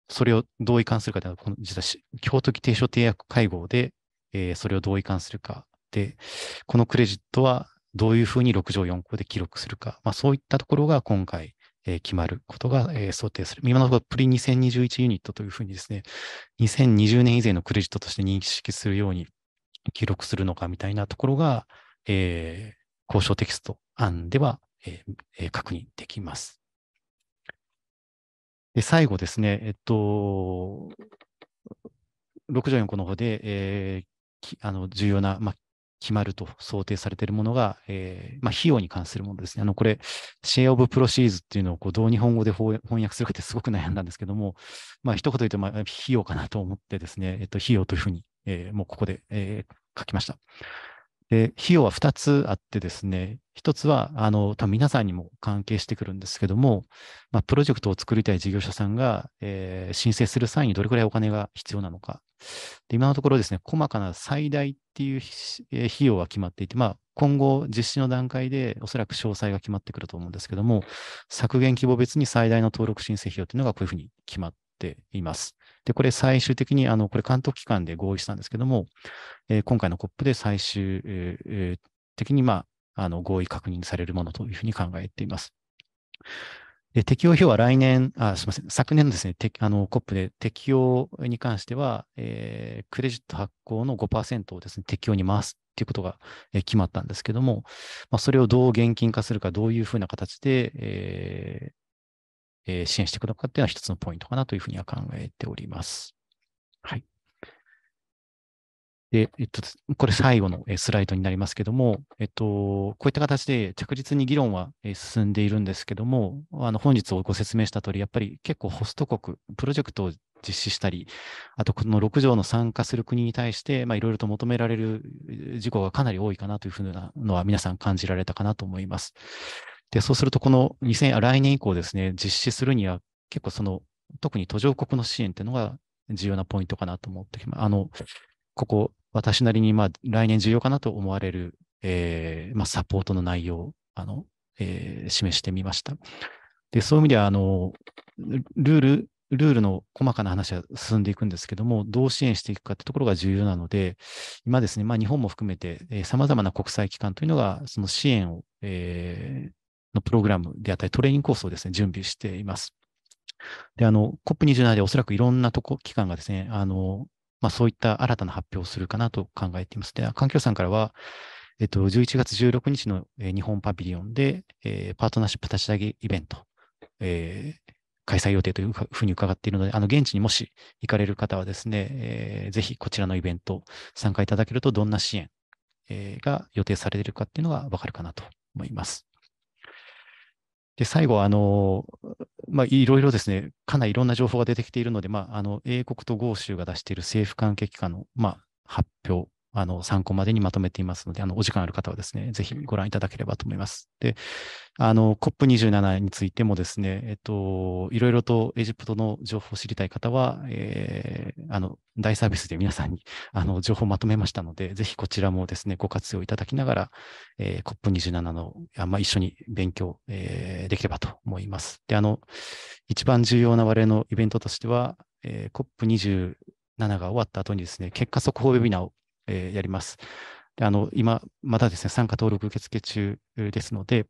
それをどう移管するかというのは、この実は京都議定書定約会合で、えー、それをどう移管するかで、このクレジットはどういうふうに6条4項で記録するか、まあ、そういったところが今回、えー、決まることが、えー、想定する。今のところプリ2021ユニットというふうにですね、2020年以前のクレジットとして認識するように記録するのかみたいなところが、えー、交渉テキスト案では、えー、確認できます。で最後ですね、えっと、6条4項の方で、えー、あの重要な、まあ、決まると想定されているものが、えーまあ、費用に関するものですね。あのこれ、シェア・オブ・プロシーズっていうのをこうどう日本語で翻訳するかってすごく悩んだんですけども、まあ一言言うと、まあ、費用かなと思ってですね、えっと、費用というふうにえー、もうここで、えー、書きました。で、費用は2つあってですね、1つは、あの、多分皆さんにも関係してくるんですけども、まあ、プロジェクトを作りたい事業者さんが、えー、申請する際にどれくらいお金が必要なのか。で今のところですね、細かな最大っていう、えー、費用は決まっていて、まあ、今後、実施の段階でおそらく詳細が決まってくると思うんですけども、削減規模別に最大の登録申請費用というのがこういうふうに決まっています。で、これ最終的に、あの、これ監督機関で合意したんですけども、えー、今回の COP で最終、えー、的に、まあ、あの、合意確認されるものというふうに考えています。で適用表は来年、あすみません、昨年のですね、あの COP で適用に関しては、えー、クレジット発行の5%をですね、適用に回すということが、え決まったんですけども、まあ、それをどう現金化するか、どういうふうな形で、えーえー、支援していくのかっていうのは一つのポイントかなというふうには考えております。はい。で、えっと、これ最後のスライドになりますけども、えっと、こういった形で着実に議論は進んでいるんですけども、あの本日ご説明した通り、やっぱり結構ホスト国、プロジェクトを実施したり、あとこの6条の参加する国に対して、いろいろと求められる事項がかなり多いかなというふうなのは皆さん感じられたかなと思います。で、そうすると、この2000来年以降ですね、実施するには、結構その、特に途上国の支援っていうのが重要なポイントかなと思ってきます。あの、ここ、私なりに、まあ、来年重要かなと思われる、えー、まあ、サポートの内容を、あの、えー、示してみました。で、そういう意味では、あの、ルール、ルールの細かな話は進んでいくんですけども、どう支援していくかってところが重要なので、今ですね、まあ、日本も含めて、さまざまな国際機関というのが、その支援を、えー、のプログラムであったり、トレーニングコースをですね、準備しています。で、あの、COP27 でおそらくいろんなとこ、機関がですね、あの、まあ、そういった新たな発表をするかなと考えています。で、環境さんからは、えっと、11月16日の日本パビリオンで、えー、パートナーシップ立ち上げイベント、えー、開催予定というふうに伺っているので、あの、現地にもし行かれる方はですね、えー、ぜひこちらのイベント参加いただけると、どんな支援、えー、が予定されているかっていうのがわかるかなと思います。で、最後、あの、まあ、いろいろですね、かなりいろんな情報が出てきているので、まあ、あの、英国と豪州が出している政府関係機関の、まあ、発表あの、参考までにまとめていますので、あの、お時間ある方はですね、ぜひご覧いただければと思います。で、あの、COP27 についてもですね、えっと、いろいろとエジプトの情報を知りたい方は、えー、あの、大サービスで皆さんに、あの、情報をまとめましたので、ぜひこちらもですね、ご活用いただきながら、えー、COP27 の、まあ、一緒に勉強、えー、できればと思います。で、あの、一番重要な我々のイベントとしては、えー、COP27 が終わった後にですね、結果速報ウェビナーをえー、やります。あの今、まだですね、参加登録受付中ですので、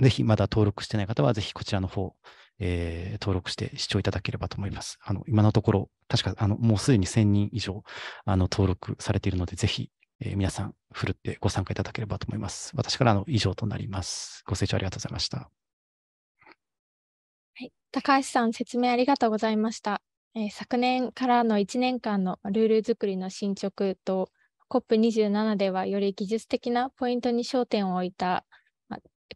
ぜひまだ登録してない方は、ぜひこちらの方、えー、登録して視聴いただければと思います。あの今のところ、確かあのもうすでに1000人以上あの登録されているので、ぜひ、えー、皆さん、ふるってご参加いただければと思います。私からの以上となります。ご清聴ありがとうございました。はい、高橋さん、説明ありがとうございました。えー、昨年からの1年間のルール作りの進捗と、COP27 ではより技術的なポイントに焦点を置いた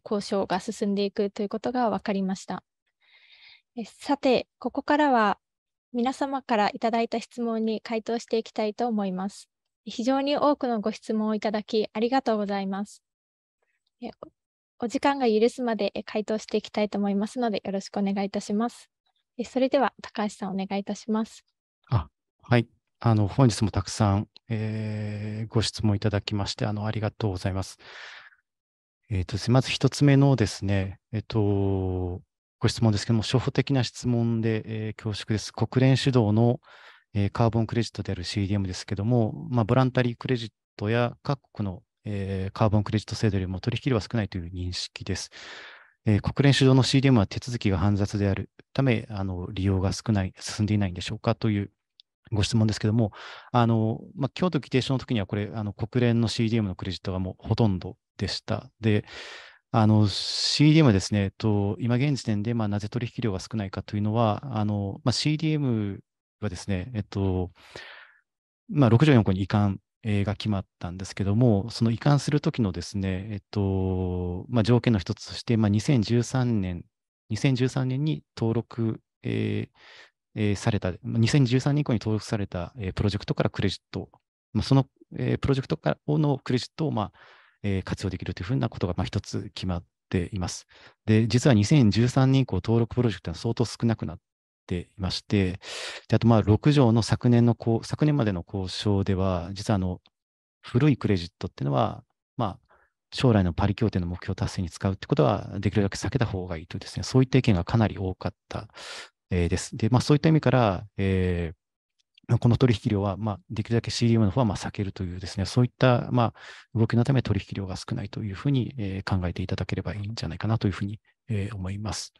交渉が進んでいくということが分かりました。さて、ここからは皆様からいただいた質問に回答していきたいと思います。非常に多くのご質問をいただきありがとうございます。お時間が許すまで回答していきたいと思いますので、よろしくお願いいたします。それでは、高橋さん、お願いいたします。あはい。あの、本日もたくさん、えー、ご質問いただきまして、あの、ありがとうございます。えっ、ー、とまず一つ目のですね、えっ、ー、と、ご質問ですけども、初歩的な質問で、えー、恐縮です。国連主導の、えー、カーボンクレジットである CDM ですけども、まあ、ボランタリークレジットや各国の、えー、カーボンクレジット制度よりも取引量は少ないという認識です。えー、国連主導の CDM は手続きが煩雑であるため、あの利用が少ない、進んでいないんでしょうかというご質問ですけども、あのまあ、京都議定書の時には、これ、あの国連の CDM のクレジットがもうほとんどでした。で、CDM はですね、と、今現時点で、まあ、なぜ取引量が少ないかというのは、あのまあ、CDM はですね、えっとまあ、6条4項に移管が決まったんですけども、その移管するときのですね、えっとまあ、条件の一つとして、まあ、2013年、2013年に登録、えー、えー、された、2013年以降に登録された、えー、プロジェクトからクレジット、まあ、その、えー、プロジェクトからのクレジットを、まあえー、活用できるというふうなことが、まあ、一つ決まっています。で、実は2013年以降、登録プロジェクトは相当少なくなっていまして、であと、まあ、6条の昨年の、昨年までの交渉では、実はあの、古いクレジットっていうのは、まあ、将来のパリ協定の目標達成に使うってことは、できるだけ避けた方がいいというですね、そういった意見がかなり多かったえー、です。で、まあ、そういった意味から、えーこの取引量は、まあ、できるだけ CDM の方はまあ避けるというですね、そういった、まあ、動きのため取引量が少ないというふうに、えー、考えていただければいいんじゃないかなというふうに、えー、思います。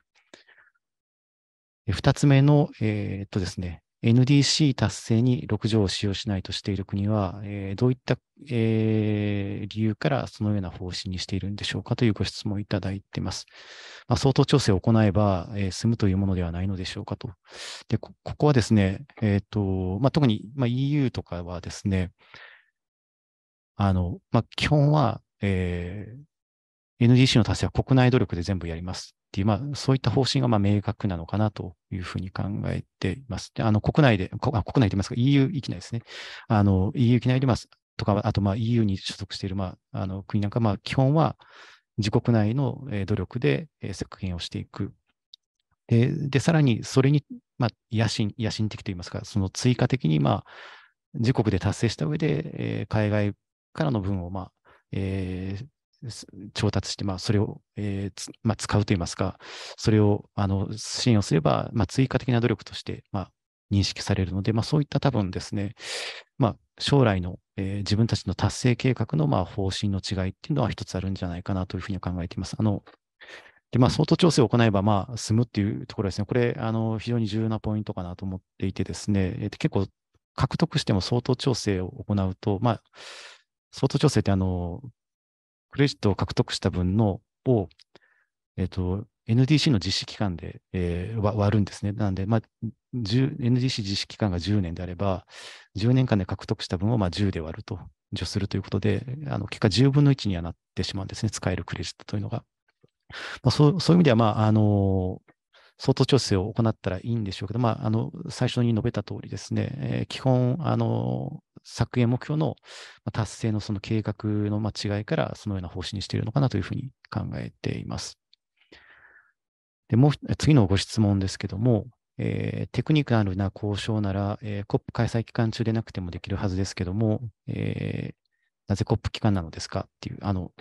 二つ目の、えー、っとですね、NDC 達成に6条を使用しないとしている国は、えー、どういった、えー、理由からそのような方針にしているんでしょうかというご質問をいただいています。まあ、相当調整を行えば、えー、済むというものではないのでしょうかと。でここはですね、えーとまあ、特に、まあ、EU とかはですね、あのまあ、基本は、えー、NDC の達成は国内努力で全部やります。っていう、まあ、そういった方針がまあ明確なのかなというふうに考えています。あの国内で、国内で言いますか、EU 域内ですね。あの EU 域内で、ますとか、あとまあ EU に所属している、まあ、あの国なんか、まあ、基本は自国内の努力で削減をしていく。で、でさらにそれに、まあ、野心、野心的といいますか、その追加的に、まあ、自国で達成した上で、えー、海外からの分を、まあえー、調達して、まあ、それを、えーまあ、使うといいますか、それをあの支援をすれば、まあ、追加的な努力として、まあ、認識されるので、まあ、そういった多分ですね、まあ、将来の、えー、自分たちの達成計画の、まあ、方針の違いっていうのは一つあるんじゃないかなというふうに考えています。あので、まあ、相当調整を行えば、まあ、済むっていうところですね。これ、あの、非常に重要なポイントかなと思っていてですね、えー、結構、獲得しても相当調整を行うと、まあ、相当調整って、あの、クレジットを獲得した分のを、えっ、と、NDC の実施期間で、えー、割るんですね。なので、まあ、NDC 実施期間が10年であれば、10年間で獲得した分をまあ10で割ると、除するということで、あの結果10分の1にはなってしまうんですね、使えるクレジットというのが。まあ、そうそういう意味では、まああの相当調整を行ったらいいんでしょうけど、まあ、あの最初に述べた通りですね、えー、基本あの、削減目標の達成のその計画の違いから、そのような方針にしているのかなというふうに考えています。でもう次のご質問ですけども、えー、テクニカルな交渉なら、えー、COP 開催期間中でなくてもできるはずですけども、えー、なぜ COP 期間なのですかっていう、あの、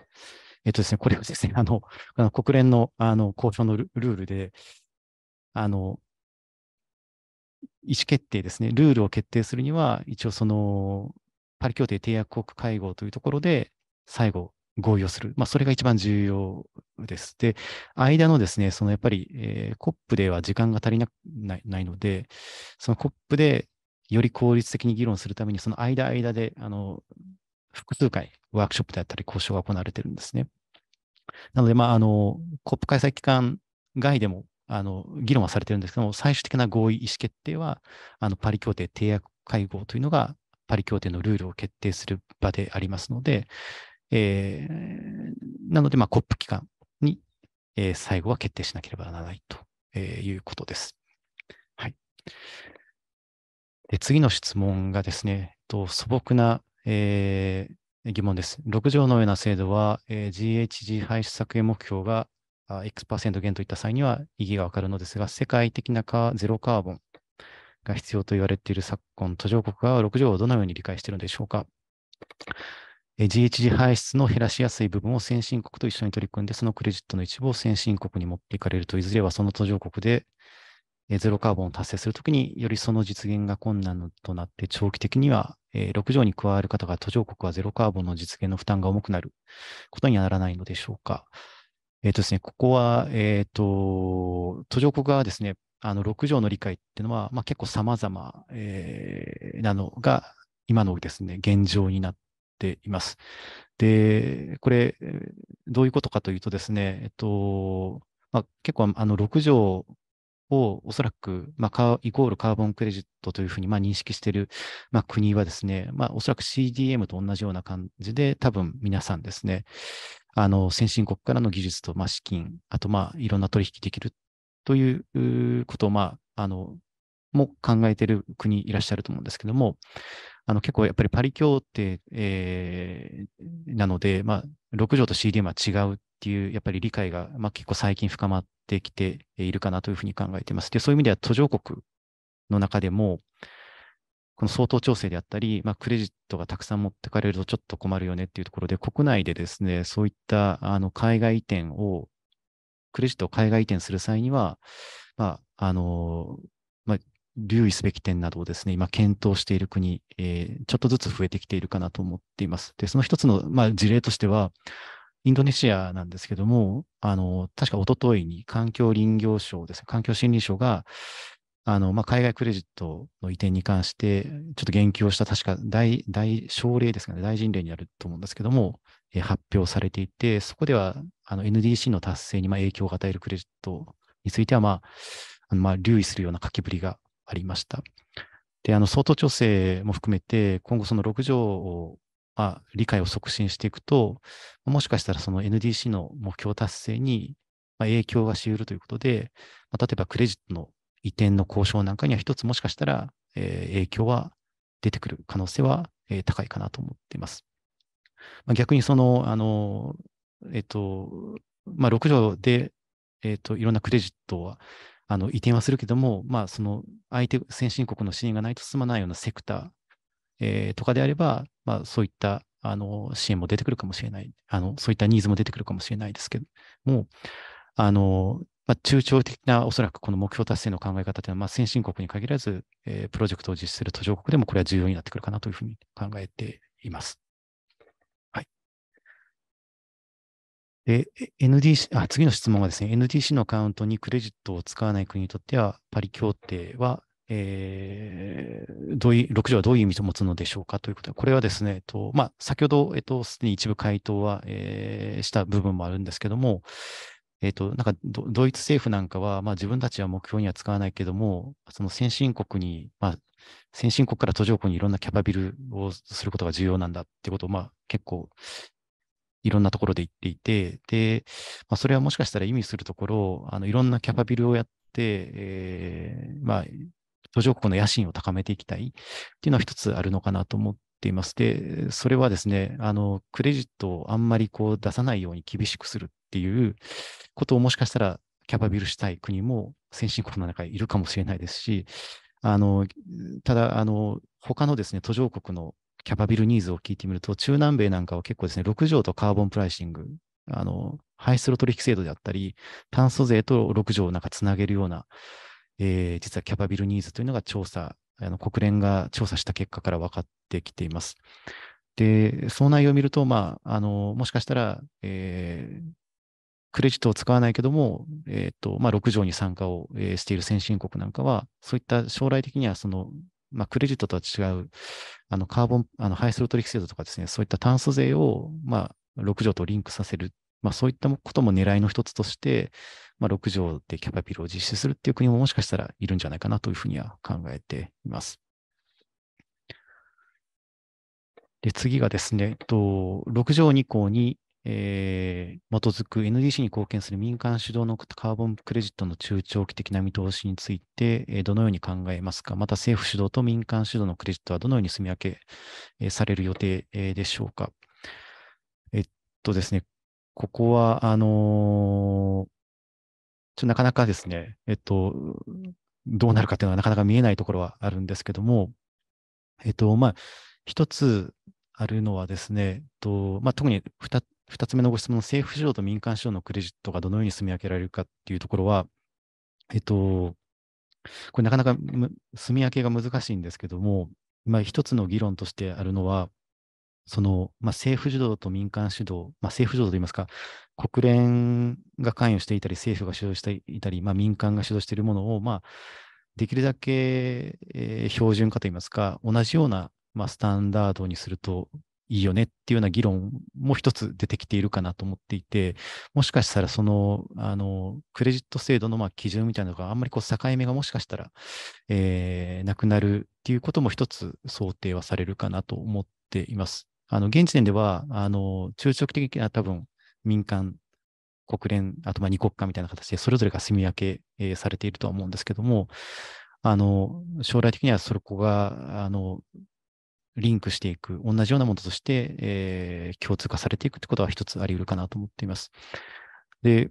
えっとですね、これはですね、あの、国連のあの交渉のルールで、あの、意思決定ですね、ルールを決定するには、一応そのパリ協定締約国会合というところで、最後、合意をする。まあ、それが一番重要です。で、間のですね、そのやっぱり、えー、COP では時間が足りなないので、その COP でより効率的に議論するために、その間間で、あの、複数回ワークショップであったり交渉が行われてるんですね。なので、まあ、あの、COP 開催期間外でもあの議論はされてるんですけども、最終的な合意、意思決定は、あのパリ協定締約会合というのが、パリ協定のルールを決定する場でありますので、えー、なので、まあ、コップ期間に、えー、最後は決定しなければならないということです。はい、で次の質問がですね、と素朴な、えー、疑問です。6条のような制度は、えー、GHG 排出削減目標が X% 減といった際には意義がわかるのですが、世界的なカゼロカーボンが必要と言われている昨今、途上国は6条をどのように理解しているのでしょうか。GHG 排出の減らしやすい部分を先進国と一緒に取り組んで、そのクレジットの一部を先進国に持っていかれると、いずれはその途上国でゼロカーボンを達成するときによりその実現が困難となって、長期的には6条に加わる方が途上国はゼロカーボンの実現の負担が重くなることにはならないのでしょうか。えっ、とですね、ここは、えっ、ー、と、途上国側ですね、あの6条の理解っていうのは、まあ、結構様々、えー、なのが、今のですね、現状になっています。で、これ、どういうことかというとですね、えっと、まあ、結構あの6条をおそらく、まあ、イコールカーボンクレジットというふうにまあ認識している、まあ、国はですね、まあ、おそらく CDM と同じような感じで、多分皆さんですね、あの、先進国からの技術と、まあ、資金、あと、まあ、いろんな取引できるということを、まあ、あの、も考えている国いらっしゃると思うんですけども、あの結構やっぱりパリ協定、えー、なので、まあ、6条と CDM は違うっていう、やっぱり理解が、まあ、結構最近深まってきているかなというふうに考えています。で、そういう意味では途上国の中でも、この相当調整であったり、まあ、クレジットがたくさん持ってかれるとちょっと困るよねっていうところで、国内でですね、そういったあの海外移転を、クレジットを海外移転する際には、まあ、あの、まあ、留意すべき点などをですね、今検討している国、えー、ちょっとずつ増えてきているかなと思っています。で、その一つの、まあ、事例としては、インドネシアなんですけども、あの、確か一昨日に環境林業省ですね、環境森林省が、あの、まあ、海外クレジットの移転に関して、ちょっと言及をした、確か大、大、省令ですかね、大臣令になると思うんですけども、え発表されていて、そこでは、あの、NDC の達成にま影響を与えるクレジットについては、まあ、あまあ、留意するような書きぶりがありました。で、あの、相当調整も含めて、今後その6条を、まあ、理解を促進していくと、もしかしたらその NDC の目標達成に影響がしうるということで、例えばクレジットの移転の交渉なんかには一つもしかしたら、えー、影響は出てくる可能性は、えー、高いかなと思っています。まあ、逆にその、あの、えっ、ー、と、まあ、6条で、えっ、ー、と、いろんなクレジットは、あの移転はするけども、まあ、その相手、先進国の支援がないと進まないようなセクター、えー、とかであれば、まあ、そういったあの支援も出てくるかもしれないあの、そういったニーズも出てくるかもしれないですけども、あのまあ、中長的なおそらくこの目標達成の考え方というのは、まあ、先進国に限らず、えー、プロジェクトを実施する途上国でもこれは重要になってくるかなというふうに考えています。はい。で、NDC、あ、次の質問はですね、NDC のカウントにクレジットを使わない国にとっては、パリ協定は、えー、どういう、6条はどういう意味を持つのでしょうかということで、これはですね、とまあ、先ほど、えっと、すでに一部回答は、えー、した部分もあるんですけども、えっ、ー、と、なんかドイツ政府なんかは、まあ、自分たちは目標には使わないけども、その先進国に、まあ、先進国から途上国にいろんなキャパビルをすることが重要なんだってことを、まあ、結構いろんなところで言っていて、で、まあ、それはもしかしたら意味するところ、あのいろんなキャパビルをやって、えー、まあ、途上国の野心を高めていきたいっていうのは一つあるのかなと思っています。で、それはですね、あの、クレジットをあんまりこう出さないように厳しくするっていうことをもしかしたらキャパビルしたい国も先進国の中にいるかもしれないですし、あの、ただ、あの、他のですね、途上国のキャパビルニーズを聞いてみると、中南米なんかは結構ですね、6条とカーボンプライシング、あの、排出量取引制度であったり、炭素税と6条をなんかつなげるような、えー、実はキャパビルニーズというのが調査、あの国連が調査した結果から分かっってきています。で、その内容を見ると、まあ、あの、もしかしたら、えー、クレジットを使わないけども、えっ、ー、と、まあ、6条に参加を、えしている先進国なんかは、そういった将来的には、その、まあ、クレジットとは違う、あの、カーボン、あの、排出取引制度とかですね、そういった炭素税を、まあ、6条とリンクさせる、まあ、そういったことも狙いの一つとして、まあ、6条でキャパピルを実施するっていう国ももしかしたらいるんじゃないかなというふうには考えています。で、次がですね、と6条2項に、えー、基づく NDC に貢献する民間主導のカーボンクレジットの中長期的な見通しについて、えー、どのように考えますか、また政府主導と民間主導のクレジットはどのように住み分け、えー、される予定、えでしょうか。えっとですね、ここは、あのちょなかなかですね、えっと、どうなるかというのはなかなか見えないところはあるんですけども、えっと、まあ、一つ、あるのはですね、とまあ、特に 2, 2つ目のご質問政府市場と民間市場のクレジットがどのように住み分けられるかっていうところは、えっと、これなかなか住み分けが難しいんですけども、ま一つの議論としてあるのは、その、まあ、政府主導と民間主導、まあ、政府主導といいますか、国連が関与していたり、政府が主導していたり、まあ、民間が主導しているものを、まあ、できるだけ、えー、標準化といいますか、同じようなまあ、スタンダードにするといいよねっていうような議論も一つ出てきているかなと思っていて、もしかしたらその、あの、クレジット制度のま基準みたいなのがあんまりこう境目がもしかしたら、えー、なくなるっていうことも一つ想定はされるかなと思っています。あの、現時点では、あの、中長期的は多分民間国連、あとまあ2国間みたいな形で、それぞれが住み分け、されているとは思うんですけども、あの将来的にはそこがあのリンクしていく、同じようなものとして、えー、共通化されていくってことは一つあり得るかなと思っています。で、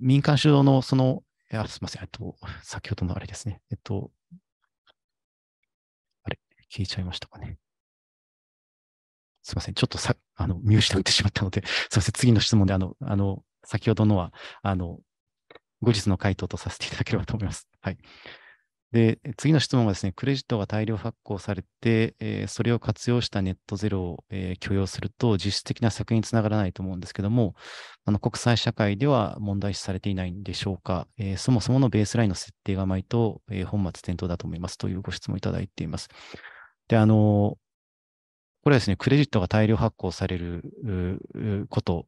民間主導のその、あすみません、えっと、先ほどのあれですね、えっと、あれ、消えちゃいましたかね。すみません、ちょっとさあの見失ってしまったので、(laughs) すみません、次の質問で、あの、あの先ほどのは、あの、後日の回答とさせていただければと思います。はい。で、次の質問がですね、クレジットが大量発行されて、えー、それを活用したネットゼロを、えー、許容すると実質的な削減につながらないと思うんですけども、あの国際社会では問題視されていないんでしょうか、えー、そもそものベースラインの設定が甘いと、え本末転倒だと思いますというご質問いただいています。で、あのこれはですね、クレジットが大量発行されること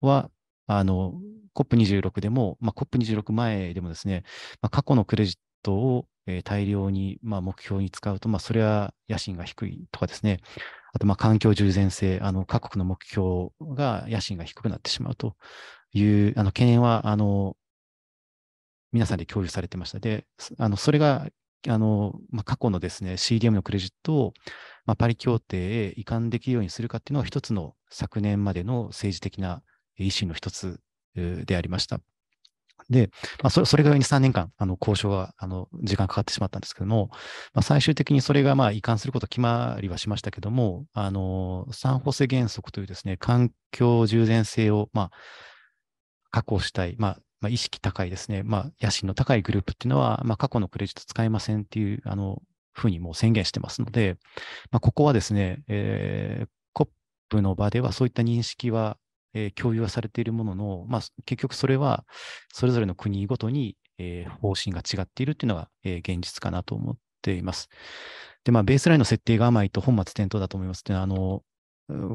は、あの、COP26 でも、まあ、COP26 前でもですね、まあ、過去のクレジットを大量にま目標に使うと、まあ、それは野心が低いとかですね、あとま環境従前性、あの各国の目標が野心が低くなってしまうという、あの懸念はあの皆さんで共有されてました。で、あのそれがあの、まあ、過去のですね、CDM のクレジットを、まあ、パリ協定へ移管できるようにするかっていうのは、一つの昨年までの政治的な意思の一つでありました。で、まあ、それそれがに3年間、あの交渉はあの時間かかってしまったんですけども、まあ、最終的にそれがまあ移管すること決まりはしましたけども、あのサンホセ原則というですね、環境従前性を、まあ、確保したい、まあまあ、意識高いですね、まあ、野心の高いグループっていうのは、まあ、過去のクレジット使えませんっていうあのふうにもう宣言してますので、まあ、ここはですね、えー、COP の場ではそういった認識はえー、共有はされているものの、まあ、結局それはそれぞれの国ごとに、えー、方針が違っているというのが、えー、現実かなと思っています。で、まあ、ベースラインの設定が甘いと本末転倒だと思いますというのは、あの、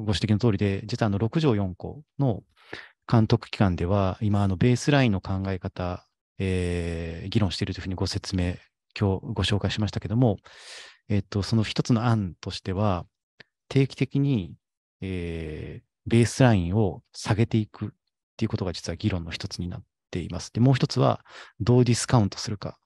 ご指摘の通りで、実はあの6条4項の監督機関では、今、ベースラインの考え方、えー、議論しているというふうにご説明、今日ご紹介しましたけども、えっと、その一つの案としては、定期的に、えー、ベースラインを下げていくっていうことが実は議論の一つになっています。で、もう一つは、どうディスカウントするかっ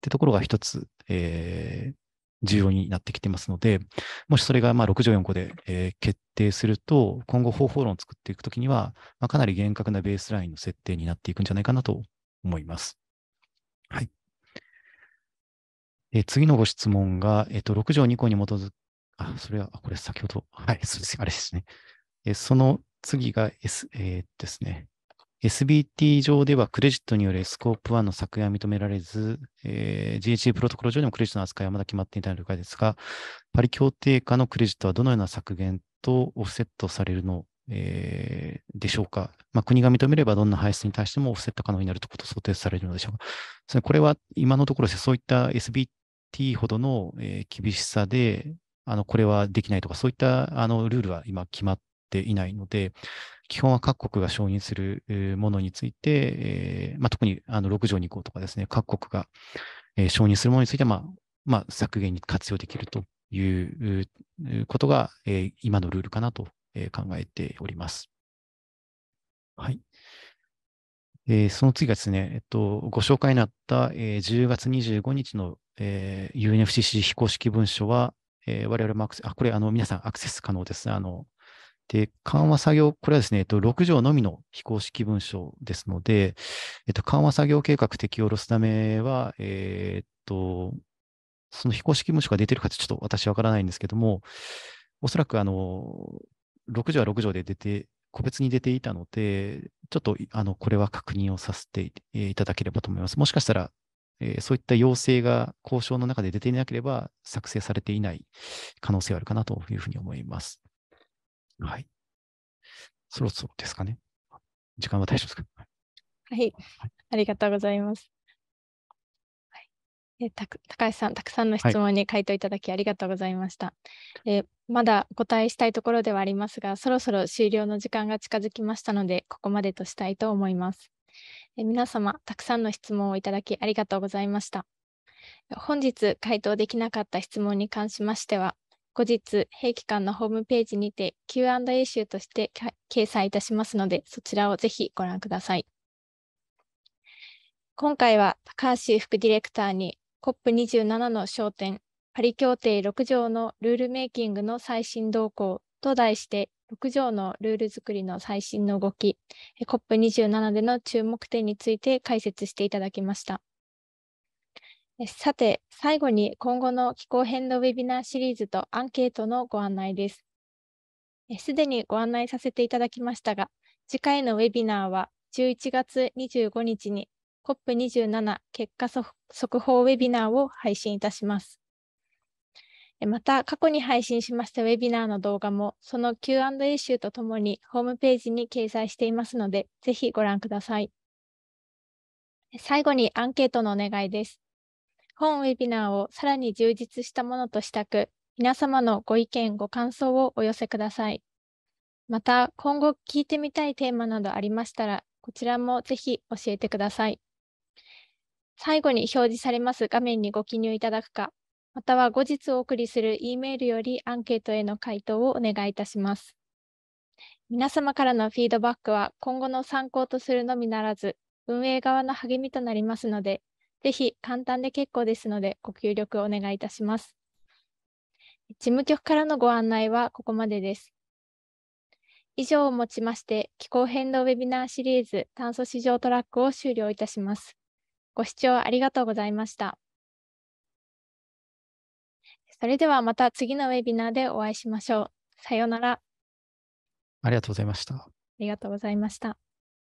てところが一つ、えー、重要になってきてますので、もしそれがまあ6条4項で、えー、決定すると、今後方法論を作っていくときには、まあ、かなり厳格なベースラインの設定になっていくんじゃないかなと思います。はい。え次のご質問が、えっ、と、6条2項に基づく、あ、それは、これ先ほど、はい、そうです。あれですね。その次が、S えー、ですね、SBT 上ではクレジットによるスコープ1の削減は認められず、えー、GHA プロトコル上でもクレジットの扱いはまだ決まっていない了解ですが、パリ協定下のクレジットはどのような削減とオフセットされるの、えー、でしょうか、まあ、国が認めればどんな排出に対してもオフセット可能になるということを想定されるのでしょうか。それこれは今のところそういった SBT ほどの、えー、厳しさで、あのこれはできないとか、そういったあのルールは今決まっていないので、基本は各国が承認するものについて、えー、まあ、特にあの6条2項とかですね、各国が、えー、承認するものについては、まあ、まあ、削減に活用できるということが、えー、今のルールかなと考えております。はい。えー、その次がですね、えっと、ご紹介になった、えー、10月25日の、えー、UNFCC 非公式文書は、えー、我々もアクセス、あ、これ、あの、皆さんアクセス可能です。あの、で、緩和作業、これはですね、えっと、6条のみの非公式文書ですので、えっと、緩和作業計画適用ロスダメは、えー、っと、その非公式文書が出てるかってちょっと私わからないんですけども、おそらくあの、6条は6条で出て、個別に出ていたので、ちょっとあのこれは確認をさせていただければと思います。もしかしたら、えー、そういった要請が交渉の中で出ていなければ作成されていない可能性はあるかなというふうに思います。はい。そろそろですかね。時間は大丈夫ですか、はい、はい、ありがとうございます。えた高橋さん、たくさんの質問に回答いただきありがとうございました、はい、えまだお答えしたいところではありますが、そろそろ終了の時間が近づきましたので、ここまでとしたいと思います。え皆様、たくさんの質問をいただきありがとうございました。本日回答できなかった質問に関しましては、後日、兵器館のホームページにて Q&A 集として掲載いたしますので、そちらをぜひご覧ください。今回は高橋副ディレクターに COP27 の焦点、パリ協定6条のルールメイキングの最新動向と題して、6条のルール作りの最新の動き、COP27 での注目点について解説していただきました。さて、最後に今後の気候変動ウェビナーシリーズとアンケートのご案内です。すでにご案内させていただきましたが、次回のウェビナーは11月25日に COP27 結果速報ウェビナーを配信いたします。また、過去に配信しましたウェビナーの動画も、その Q&A 集とともにホームページに掲載していますので、ぜひご覧ください。最後にアンケートのお願いです。本ウェビナーをさらに充実したものとしたく、皆様のご意見、ご感想をお寄せください。また、今後聞いてみたいテーマなどありましたら、こちらもぜひ教えてください。最後に表示されます画面にご記入いただくか、または後日お送りする E メールよりアンケートへの回答をお願いいたします。皆様からのフィードバックは今後の参考とするのみならず、運営側の励みとなりますので、ぜひ簡単で結構ですので、ご協力をお願いいたします。事務局からのご案内はここまでです。以上をもちまして、気候変動ウェビナーシリーズ炭素市場トラックを終了いたします。ご視聴ありがとうございました。それではまた次のウェビナーでお会いしましょう。さようなら。ありがとうございました。ありがとうございました。